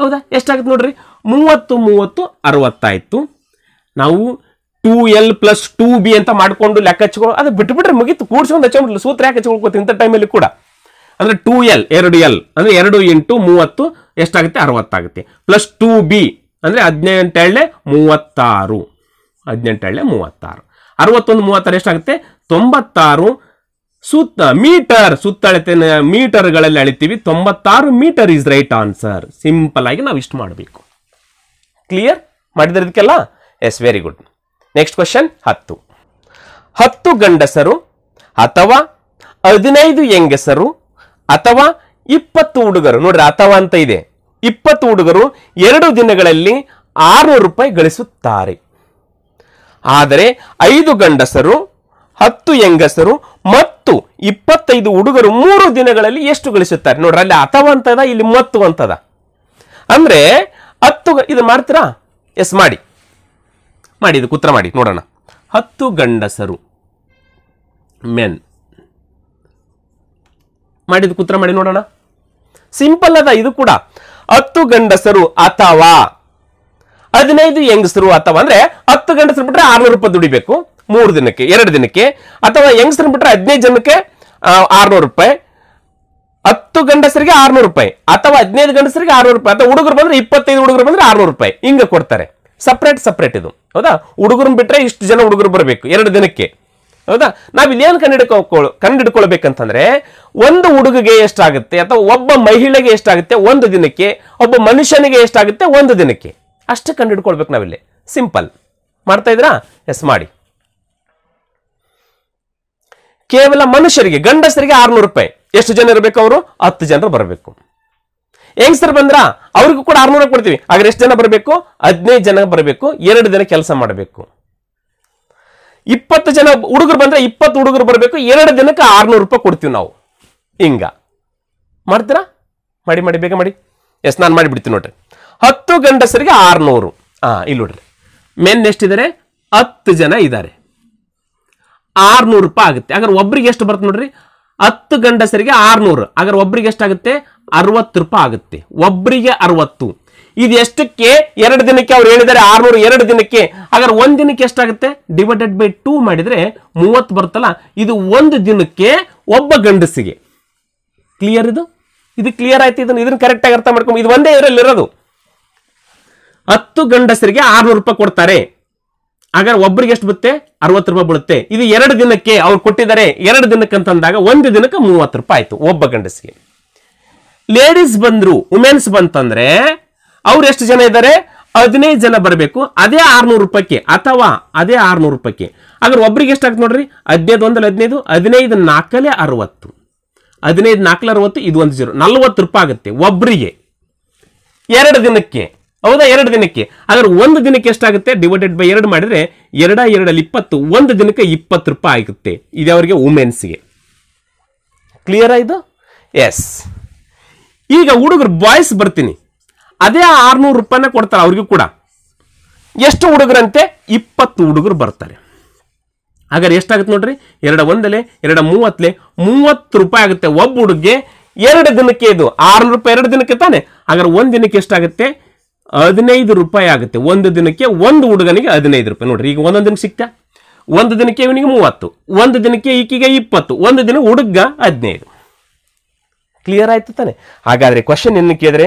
ಹೌದಾ ಎಷ್ಟಾಗುತ್ತೆ ನೋಡ್ರಿ ಮೂವತ್ತು ಮೂವತ್ತು ಅರವತ್ತಾಯ್ತು ನಾವು two L plus two B ಅಂತ ಮಾಡಿಕೊಂಡು ಲೆಕ್ಕ ಹಚ್ಕೊಂಡು ಅದು ಬಿಟ್ಬಿಟ್ರೆ ಮುಗಿತು ಕೂಡಿಸ್ಕೊಂಡು ಹಚ್ಕೊಂಡ್ಬಿಟ್ಲು ಸೂತ್ರ ಯಾಕೆ ಹಚ್ಕೊಳ್ಕೋತೀವಿ ಇಂಥ ಟೈಮಲ್ಲಿ ಕೂಡ ಅಂದರೆ ಟೂ ಎಲ್ ಎರಡು ಎಲ್ ಅಂದರೆ ಎರಡು ಎಂಟು ಮೂವತ್ತು ಎಷ್ಟಾಗುತ್ತೆ ಅರವತ್ತಾಗುತ್ತೆ ಪ್ಲಸ್ ಟೂ ಬಿ ಅಂದರೆ ಹದಿನೆಂಟೇಳೆ ಮೂವತ್ತಾರು ಹದಿನೆಂಟು ಹದಿನೆಂಟೇಳೆ ಮೂವತ್ತಾರು ಅರವತ್ತೊಂದು ಮೂವತ್ತಾರು ಎಷ್ಟಾಗುತ್ತೆ ತೊಂಬತ್ತಾರು ಸುತ್ತ ಮೀಟರ್ ಸುತ್ತಳತೆ ಮೀಟರ್ಗಳಲ್ಲಿ ಅಳಿತೀವಿ ತೊಂಬತ್ತಾರು metre is right answer simple ಆಗಿ ನಾವು ಇಷ್ಟು ಮಾಡಬೇಕು ಕ್ಲಿಯರ್ ಮಾಡಿದ್ರದಕ್ಕೆಲ್ಲ yes very good next question ಹತ್ತು ಹತ್ತು ಗಂಡಸರು ಅಥವಾ ಹದಿನೈದು ಹೆಂಗಸರು ಅಥವಾ ಇಪ್ಪತ್ತು ಹುಡುಗರು ನೋಡ್ರಿ ಅಥವಾ ಅಂತ ಇದೆ ಇಪ್ಪತ್ತು ಹುಡುಗರು ಎರಡು ದಿನಗಳಲ್ಲಿ ಆರುನೂರು ರೂಪಾಯಿ ಗಳಿಸುತ್ತಾರೆ ಆದರೆ ಐದು ಗಂಡಸರು ಹತ್ತು ಹೆಂಗಸರು ಮತ್ತು ಇಪ್ಪತ್ತೈದು ಹುಡುಗರು ಮೂರು ದಿನಗಳಲ್ಲಿ ಎಷ್ಟು ಗಳಿಸುತ್ತಾರೆ ನೋಡ್ರಿ ಅಲ್ಲಿ ಅಥವಾ ಅಂತದ ಇಲ್ಲಿ ಮತ್ತು ಅಂತದ ಅಂದ್ರೆ ಹತ್ತು ಇದು ಮಾಡ್ತೀರಾ ಎಸ್ ಮಾಡಿ ಮಾಡಿ ಇದು ಕುತ್ರ ಮಾಡಿ ನೋಡೋಣ ಹತ್ತು ಗಂಡಸರು ಮೆನ್ ಮಾಡಿದ ಕುತ್ರ ಮಾಡಿ ನೋಡೋಣ ಸಿಂಪಲ್ ಅದ ಇದು ಕೂಡ ಹತ್ತು ಗಂಡಸರು ಅಥವಾ ಹದಿನೈದು ಹೆಂಗಸ್ರು ಅಥವಾ ಅಂದ್ರೆ ಹತ್ತು ಗಂಡಸರು ಬಿಟ್ರೆ ಆರ್ನೂರು ರೂಪಾಯಿ ದುಡಿಬೇಕು ಮೂರು ದಿನಕ್ಕೆ ಎರಡು ದಿನಕ್ಕೆ ಅಥವಾ ಯಂಗಸರು ಬಿಟ್ರೆ ಹದಿನೈದು ಜನಕ್ಕೆ ಆರ್ನೂರು ರೂಪಾಯಿ ಹತ್ತು ಗಂಡಸರಿಗೆ ಆರ್ನೂರು ರೂಪಾಯಿ ಅಥವಾ ಹದಿನೈದು ಗಂಡಸರಿಗೆ ಆರ್ನೂರು ರೂಪಾಯಿ ಅಥವಾ ಹುಡುಗರು ಬಂದ್ರೆ ಇಪ್ಪತ್ತೈದು ಹುಡುಗರು ಬಂದ್ರೆ ಆರ್ನೂರು ರೂಪಾಯಿ ಹಿಂಗೆ ಕೊಡ್ತಾರೆ ಸಪ್ರೇಟ್ ಸಪ್ರೇಟ್ ಇದು ಹೌದಾ ಹುಡುಗರು ಬಿಟ್ರೆ ಇಷ್ಟು ಜನ ಹುಡುಗರು ಬರಬೇಕು ಎರಡು ದಿನಕ್ಕೆ ಹೌದಾ ನಾವು ಏನು ಕಂಡು ಕಂಡಿಡ್ಕೊಳ್ಬೇಕಂತಂದ್ರೆ ಒಂದು ಹುಡುಗಿಗೆ ಎಷ್ಟಾಗುತ್ತೆ ಅಥವಾ ಒಬ್ಬ ಮಹಿಳೆಗೆ ಎಷ್ಟಾಗುತ್ತೆ ಒಂದು ದಿನಕ್ಕೆ ಒಬ್ಬ ಮನುಷ್ಯನಿಗೆ ಎಷ್ಟಾಗುತ್ತೆ ಒಂದು ದಿನಕ್ಕೆ ಅಷ್ಟೇ ಕಂಡು ಹಿಡ್ಕೊಳ್ಬೇಕು ನಾವಿಲ್ಲಿ ಸಿಂಪಲ್ ಮಾಡ್ತಾ ಇದ್ರಾ ಎಸ್ ಮಾಡಿ ಕೇವಲ ಮನುಷ್ಯರಿಗೆ ಗಂಡಸರಿಗೆ ಆರ್ನೂರು ರೂಪಾಯಿ ಎಷ್ಟು ಜನ ಇರಬೇಕು ಅವರು ಹತ್ತು ಜನರು ಬರಬೇಕು ಸರ್ ಬಂದ್ರ ಅವ್ರಿಗೂ ಕೂಡ ಆರ್ನೂರ ಕೊಡ್ತೀವಿ ಆದ್ರೆ ಎಷ್ಟು ಜನ ಬರಬೇಕು ಹದಿನೈದು ಜನ ಬರಬೇಕು ಎರಡು ದಿನ ಕೆಲಸ ಮಾಡಬೇಕು ಇಪ್ಪತ್ತು ಜನ ಹುಡುಗರು ಬಂದ್ರೆ ಇಪ್ಪತ್ತು ಹುಡುಗರು ಬರಬೇಕು ಎರಡು ದಿನಕ್ಕೆ ಆರ್ನೂರು ರೂಪಾಯಿ ಕೊಡ್ತೀವಿ ನಾವು ಹಿಂಗ ಮಾಡ್ತೀರಾ ಮಾಡಿ ಮಾಡಿ ಬೇಗ ಮಾಡಿ ಎಸ್ ನಾನು ಮಾಡಿಬಿಡ್ತೀನಿ ನೋಡ್ರಿ ಹತ್ತು ಗಂಡಸರಿಗೆ ಆರ್ನೂರು ಹಾ ಇಲ್ಲಿ ನೋಡ್ರಿ ಮೆನ್ ಎಷ್ಟಿದ್ದಾರೆ ಹತ್ತು ಜನ ಇದ್ದಾರೆ ಆರ್ನೂರು ರೂಪಾಯಿ ಆಗುತ್ತೆ ಹಾಗಾದ್ರೆ ಒಬ್ರಿಗೆ ಎಷ್ಟು ಬರುತ್ತೆ ನೋಡ್ರಿ ಹತ್ತು ಗಂಡಸರಿಗೆ ಆರ್ನೂರು ಹಾಗಾದ್ರೆ ಒಬ್ರಿಗೆ ಎಷ್ಟಾಗುತ್ತೆ ಅರವತ್ತು ರೂಪಾಯಿ ಆಗುತ್ತೆ ಒಬ್ರಿಗೆ ಅರವತ್ತು ಇದು ಎಷ್ಟಕ್ಕೆ ಎರಡು ದಿನಕ್ಕೆ ಅವ್ರು ಹೇಳಿದ್ದಾರೆ ಆರ್ನೂರು ಎರಡು ದಿನಕ್ಕೆ ಹಾಗಾದ್ರೆ ಒಂದು ದಿನಕ್ಕೆ ಎಷ್ಟಾಗುತ್ತೆ ಡಿವೈಡೆಡ್ ಬೈ ಟೂ ಮಾಡಿದ್ರೆ ಮೂವತ್ತು ಬರುತ್ತಲ್ಲ ಇದು ಒಂದು ದಿನಕ್ಕೆ ಒಬ್ಬ ಗಂಡಸಿಗೆ ಕ್ಲಿಯರ್ ಇದು ಇದು ಕ್ಲಿಯರ್ ಆಯ್ತು ಇದನ್ನ ಇದನ್ನ ಕರೆಕ್ಟಾಗಿ ಅರ್ಥ ಮಾಡ್ಕೊಂಡು ಇದು ಒಂದೇ ಇದರಲ್ಲಿ ಇರೋದು ಹತ್ತು ಗಂಡಸರಿಗೆ ಆರ್ನೂರು ರೂಪಾಯಿ ಕೊಡ್ತಾರೆ ಹಾಗಾದ್ರೆ ಒಬ್ಬರಿಗೆ ಎಷ್ಟು ಬರುತ್ತೆ ಅರವತ್ತು ರೂಪಾಯಿ ಬೀಳುತ್ತೆ ಇದು ಎರಡು ದಿನಕ್ಕೆ ಅವ್ರು ಕೊಟ್ಟಿದ್ದಾರೆ ಎರಡು ದಿನಕ್ಕೆ ಅಂತಂದಾಗ ಒಂದು ದಿನಕ್ಕೆ ಮೂವತ್ತು ರೂಪಾಯಿ ಆಯ್ತು ಒಬ್ಬ ಗಂಡಸಿಗೆ ಲೇಡೀಸ್ ಬಂದ್ರು ವುಮೆನ್ಸ್ ಬಂತಂದ್ರೆ ಅವ್ರು ಎಷ್ಟು ಜನ ಇದ್ದಾರೆ ಹದಿನೈದು ಜನ ಬರಬೇಕು ಅದೇ ಆರ್ನೂರು ರೂಪಾಯಿಗೆ ಅಥವಾ ಅದೇ ಆರ್ನೂರು ರೂಪಾಯಿಗೆ ಹಾಗಾದ್ರೆ ಒಬ್ರಿಗೆ ಎಷ್ಟಾಗುತ್ತೆ ನೋಡ್ರಿ ಹದಿನೈದು ಒಂದಲ್ಲ ಹದಿನೈದು ಹದಿನೈದು ನಾಲ್ಕಲೇ ಅರವತ್ತು ಹದಿನೈದು ನಾಲ್ಕಲೇ ಅರವತ್ತು ಇದು ಒಂದು ಜೀರೋ ನಲ್ವತ್ತು ರೂಪಾಯಿ ಆಗುತ್ತೆ ಒಬ್ಬರಿಗೆ ಎರಡು ದಿನಕ್ಕೆ ಹೌದಾ ಎರಡು ದಿನಕ್ಕೆ ಆದ್ರೆ ಒಂದು ದಿನಕ್ಕೆ ಎಷ್ಟಾಗುತ್ತೆ ಡಿವೈಡೆಡ್ ಬೈ ಎರಡು ಮಾಡಿದ್ರೆ ಎರಡ ಎರಡಲ್ಲಿ ಇಪ್ಪತ್ತು ಒಂದು ದಿನಕ್ಕೆ ಇಪ್ಪತ್ತು ರೂಪಾಯಿ ಆಗುತ್ತೆ ಇದು ಅವರಿಗೆ ವುಮೆನ್ಸ್ಗೆ ಕ್ಲಿಯರ್ ಇದು ಎಸ್ ಈಗ ಹುಡುಗರು ಬಾಯ್ಸ್ ಬರ್ತೀನಿ ಅದೇ ಆರ್ನೂರು ರೂಪಾಯಿನ ಕೊಡ್ತಾರೆ ಅವ್ರಿಗೂ ಕೂಡ ಎಷ್ಟು ಹುಡುಗರಂತೆ ಇಪ್ಪತ್ತು ಹುಡುಗರು ಬರ್ತಾರೆ ಹಾಗಾದ್ರೆ ಎಷ್ಟಾಗುತ್ತೆ ನೋಡ್ರಿ ಎರಡು ಒಂದಲೆ ಎರಡು ಮೂವತ್ತಲೆ ಮೂವತ್ತು ರೂಪಾಯಿ ಆಗುತ್ತೆ ಒಬ್ಬ ಹುಡುಗ್ಗೆ ಎರಡು ದಿನಕ್ಕೆ ಇದು ಆರ್ನೂರು ರೂಪಾಯಿ ಎರಡು ದಿನಕ್ಕೆ ತಾನೆ ಹಾಗಾದ್ರೆ ಒಂದು ದಿನಕ್ಕೆ ಎಷ್ಟಾಗುತ್ತೆ ಹದಿನೈದು ರೂಪಾಯಿ ಆಗುತ್ತೆ ಒಂದು ದಿನಕ್ಕೆ ಒಂದು ಹುಡುಗನಿಗೆ ಹದಿನೈದು ರೂಪಾಯಿ ನೋಡ್ರಿ ಈಗ ಒಂದೊಂದು ದಿನಕ್ಕೆ ಸಿಕ್ತಾ ಒಂದು ದಿನಕ್ಕೆ ಇವನಿಗೆ ಮೂವತ್ತು ಒಂದು ದಿನಕ್ಕೆ ಈಕಿಗೆ ಇಪ್ಪತ್ತು ಒಂದು ದಿನ ಹುಡುಗ ಹದಿನೈದು ಕ್ಲಿಯರ್ ಆಯ್ತು ತಾನೆ ಹಾಗಾದ್ರೆ ಕ್ವಶನ್ ಏನು ಕೇಳಿದ್ರೆ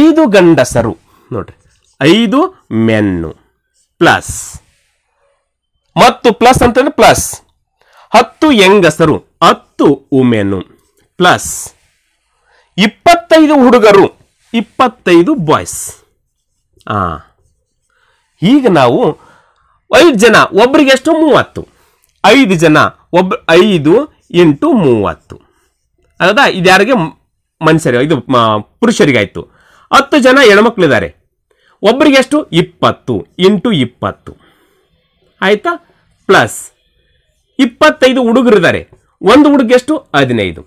ಐದು ಗಂಡಸರು ನೋಡ್ರಿ ಐದು ಮೆನ್ನು ಪ್ಲಸ್ ಮತ್ತು ಪ್ಲಸ್ ಅಂತಂದ್ರೆ ಪ್ಲಸ್ ಹತ್ತು ಹೆಂಗಸರು ಹತ್ತು ಉಮೆನು ಪ್ಲಸ್ ಇಪ್ಪತ್ತೈದು ಹುಡುಗರು ಇಪ್ಪತ್ತೈದು ಬಾಯ್ಸ್ ಈಗ ನಾವು ಐದು ಜನ ಒಬ್ರಿಗೆ ಎಷ್ಟು ಮೂವತ್ತು ಐದು ಜನ ಒಬ್ ಐದು ಎಂಟು ಮೂವತ್ತು ಅದ ಇದು ಯಾರಿಗೆ ಮನುಷ್ಯರಿಗೆ ಇದು ಪುರುಷರಿಗಾಯಿತು ಹತ್ತು ಜನ ಹೆಣ್ಮಕ್ಳಿದ್ದಾರೆ ಒಬ್ರಿಗೆ ಎಷ್ಟು ಇಪ್ಪತ್ತು ಎಂಟು ಇಪ್ಪತ್ತು ಆಯಿತಾ ಪ್ಲಸ್ ಇಪ್ಪತ್ತೈದು ಹುಡುಗರಿದ್ದಾರೆ ಒಂದು ಹುಡುಗ ಎಷ್ಟು ಹದಿನೈದು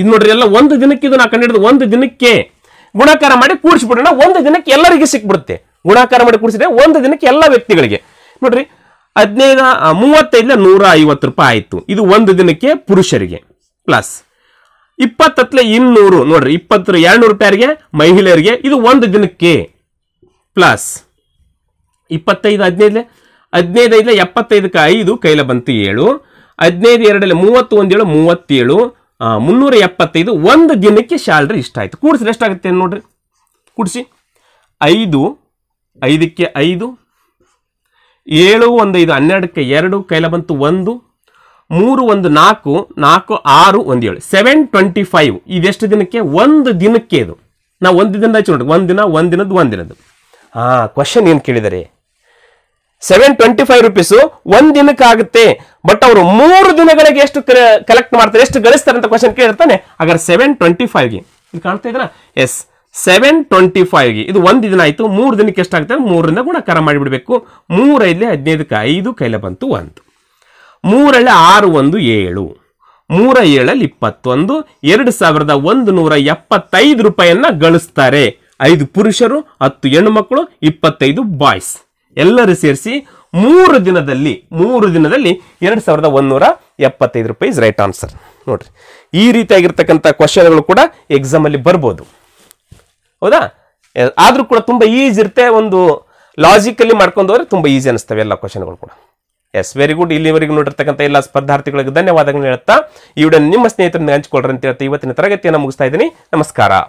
ಇದು ನೋಡ್ರಿ ಎಲ್ಲ ಒಂದು ದಿನಕ್ಕೆ ಇದು ನಾ ಕಂಡು ಒಂದು ದಿನಕ್ಕೆ ಗುಣಾಕಾರ ಮಾಡಿ ಕೂಡಿಸ್ಬಿಡೋಣ ಒಂದು ದಿನಕ್ಕೆ ಎಲ್ಲರಿಗೆ ಸಿಕ್ಬಿಡುತ್ತೆ ಗುಣಾಕಾರ ಮಾಡಿ ಕೂಡಿಸಿದ್ರೆ ಒಂದು ದಿನಕ್ಕೆ ಎಲ್ಲ ವ್ಯಕ್ತಿಗಳಿಗೆ ನೋಡ್ರಿ ಹದಿನೈದು ಮೂವತ್ತೈದ ನೂರ ಐವತ್ತು ರೂಪಾಯಿ ಆಯಿತು ಇದು ಒಂದು ದಿನಕ್ಕೆ ಪುರುಷರಿಗೆ ಪ್ಲಸ್ ಇಪ್ಪತ್ತತ್ಲೆ ಇನ್ನೂರು ನೋಡ್ರಿ ಇಪ್ಪತ್ತರ ಎರಡ್ನೂರು ರೂಪಾಯಿಗೆ ಮಹಿಳೆಯರಿಗೆ ಇದು ಒಂದು ದಿನಕ್ಕೆ ಪ್ಲಸ್ ಇಪ್ಪತ್ತೈದು ಹದಿನೈದು ಹದಿನೈದೈದ ಎಪ್ಪತ್ತೈದಕ್ಕೆ ಐದು ಕೈಲ ಬಂತು ಏಳು ಹದಿನೈದು ಎರಡಲ್ಲಿ ಮೂವತ್ತು ಒಂದೇಳು ಮೂವತ್ತೇಳು ಮುನ್ನೂರ ಎಪ್ಪತ್ತೈದು ಒಂದು ದಿನಕ್ಕೆ ಸ್ಯಾಲ್ರಿ ಇಷ್ಟ ಆಯಿತು ಎಷ್ಟಾಗುತ್ತೆ ನೋಡ್ರಿ ಕೂಡಿಸಿ ಐದು ಐದಕ್ಕೆ ಐದು ಏಳು ಒಂದು ಐದು ಹನ್ನೆರಡಕ್ಕೆ ಎರಡು ಕೈಲ ಬಂತು ಒಂದು ಮೂರು ಒಂದು ನಾಲ್ಕು ನಾಲ್ಕು ಆರು ಒಂದು ಏಳು ಸೆವೆನ್ ಟ್ವೆಂಟಿ ಫೈವ್ ಇದೆಷ್ಟು ದಿನಕ್ಕೆ ಒಂದು ದಿನಕ್ಕೆ ಇದು ನಾವು ಒಂದು ದಿನದ ಹಚ್ಚಿ ನೋಡ್ರಿ ಒಂದು ದಿನ ಒಂದು ದಿನದ್ದು ಒಂದು ದಿನದ್ದು ಹಾಂ ಕ್ವಶನ್ ಏನು ಕೇಳಿದರೆ ಸೆವೆನ್ ಟ್ವೆಂಟಿ ಫೈವ್ ರುಪೀಸ್ ಒಂದ್ ದಿನಕ್ಕೆ ಆಗುತ್ತೆ ಬಟ್ ಅವರು ಮೂರು ದಿನಗಳಿಗೆ ಎಷ್ಟು ಕಲೆಕ್ಟ್ ಮಾಡ್ತಾರೆ ಎಷ್ಟು ಗಳಿಸ್ತಾರೆ ಅಂತ ಕ್ವಶನ್ ಕೇಳಿರ್ತಾನೆ ಅಗರ್ ಸೆವೆನ್ ಟ್ವೆಂಟಿ ಫೈವ್ಗೆ ಇದು ಕಾಣ್ತಾ ಇದ್ರ ಎಸ್ ಸೆವೆನ್ ಟ್ವೆಂಟಿ ಫೈವ್ಗೆ ಇದು ಒಂದು ದಿನ ಆಯ್ತು ಮೂರು ದಿನಕ್ಕೆ ಎಷ್ಟಾಗುತ್ತೆ ಮೂರರಿಂದ ಕರ ಮಾಡಿಬಿಡ್ಬೇಕು ಮೂರಲ್ಲಿ ಹದಿನೈದಕ್ಕೆ ಐದು ಕೈಲ ಬಂತು ಒಂದು ಮೂರಳ್ಳೆ ಆರು ಒಂದು ಏಳು ಮೂರ ಏಳಲ್ಲಿ ಇಪ್ಪತ್ತೊಂದು ಎರಡು ಸಾವಿರದ ಒಂದು ನೂರ ಎಪ್ಪತ್ತೈದು ರೂಪಾಯಿಯನ್ನ ಗಳಿಸ್ತಾರೆ ಐದು ಪುರುಷರು ಹತ್ತು ಹೆಣ್ಣು ಮಕ್ಕಳು ಇಪ್ಪತ್ತೈದು ಬಾಯ್ಸ್ ಎಲ್ಲರೂ ಸೇರಿಸಿ ಮೂರು ದಿನದಲ್ಲಿ ಮೂರು ದಿನದಲ್ಲಿ ಎರಡು ಸಾವಿರದ ಒಂದೂರ ಎಪ್ಪತ್ತೈದು ರೂಪಾಯಿ ಇಸ್ ರೈಟ್ ಆನ್ಸರ್ ನೋಡ್ರಿ ಈ ರೀತಿಯಾಗಿರ್ತಕ್ಕಂಥ ಕ್ವಶನ್ಗಳು ಕೂಡ ಎಕ್ಸಾಮಲ್ಲಿ ಬರ್ಬೋದು ಹೌದಾ ಆದರೂ ಕೂಡ ತುಂಬ ಈಜಿ ಇರುತ್ತೆ ಒಂದು ಲಾಜಿಕಲ್ಲಿ ಮಾಡ್ಕೊಂಡು ಹೋದ್ರೆ ತುಂಬ ಈಸಿ ಅನಿಸ್ತವೆ ಎಲ್ಲ ಕ್ವಶನ್ಗಳು ಕೂಡ ಎಸ್ ವೆರಿ ಗುಡ್ ಇಲ್ಲಿವರೆಗೆ ನೋಡಿರ್ತಕ್ಕಂಥ ಎಲ್ಲ ಸ್ಪರ್ಧಾರ್ಥಿಗಳಿಗೆ ಧನ್ಯವಾದಗಳು ಹೇಳುತ್ತಾ ಈ ವಿಡಿಯೋ ನಿಮ್ಮ ಸ್ನೇಹಿತರನ್ನು ಹಂಚಿಕೊಳ್ಳ್ರಂತ ಅಂತ ಹೇಳ್ತಾ ಇವತ್ತಿನ ತರಗತಿಯನ್ನು ಮುಗಿಸ್ತಾ ಇದ್ದೀನಿ ನಮಸ್ಕಾರ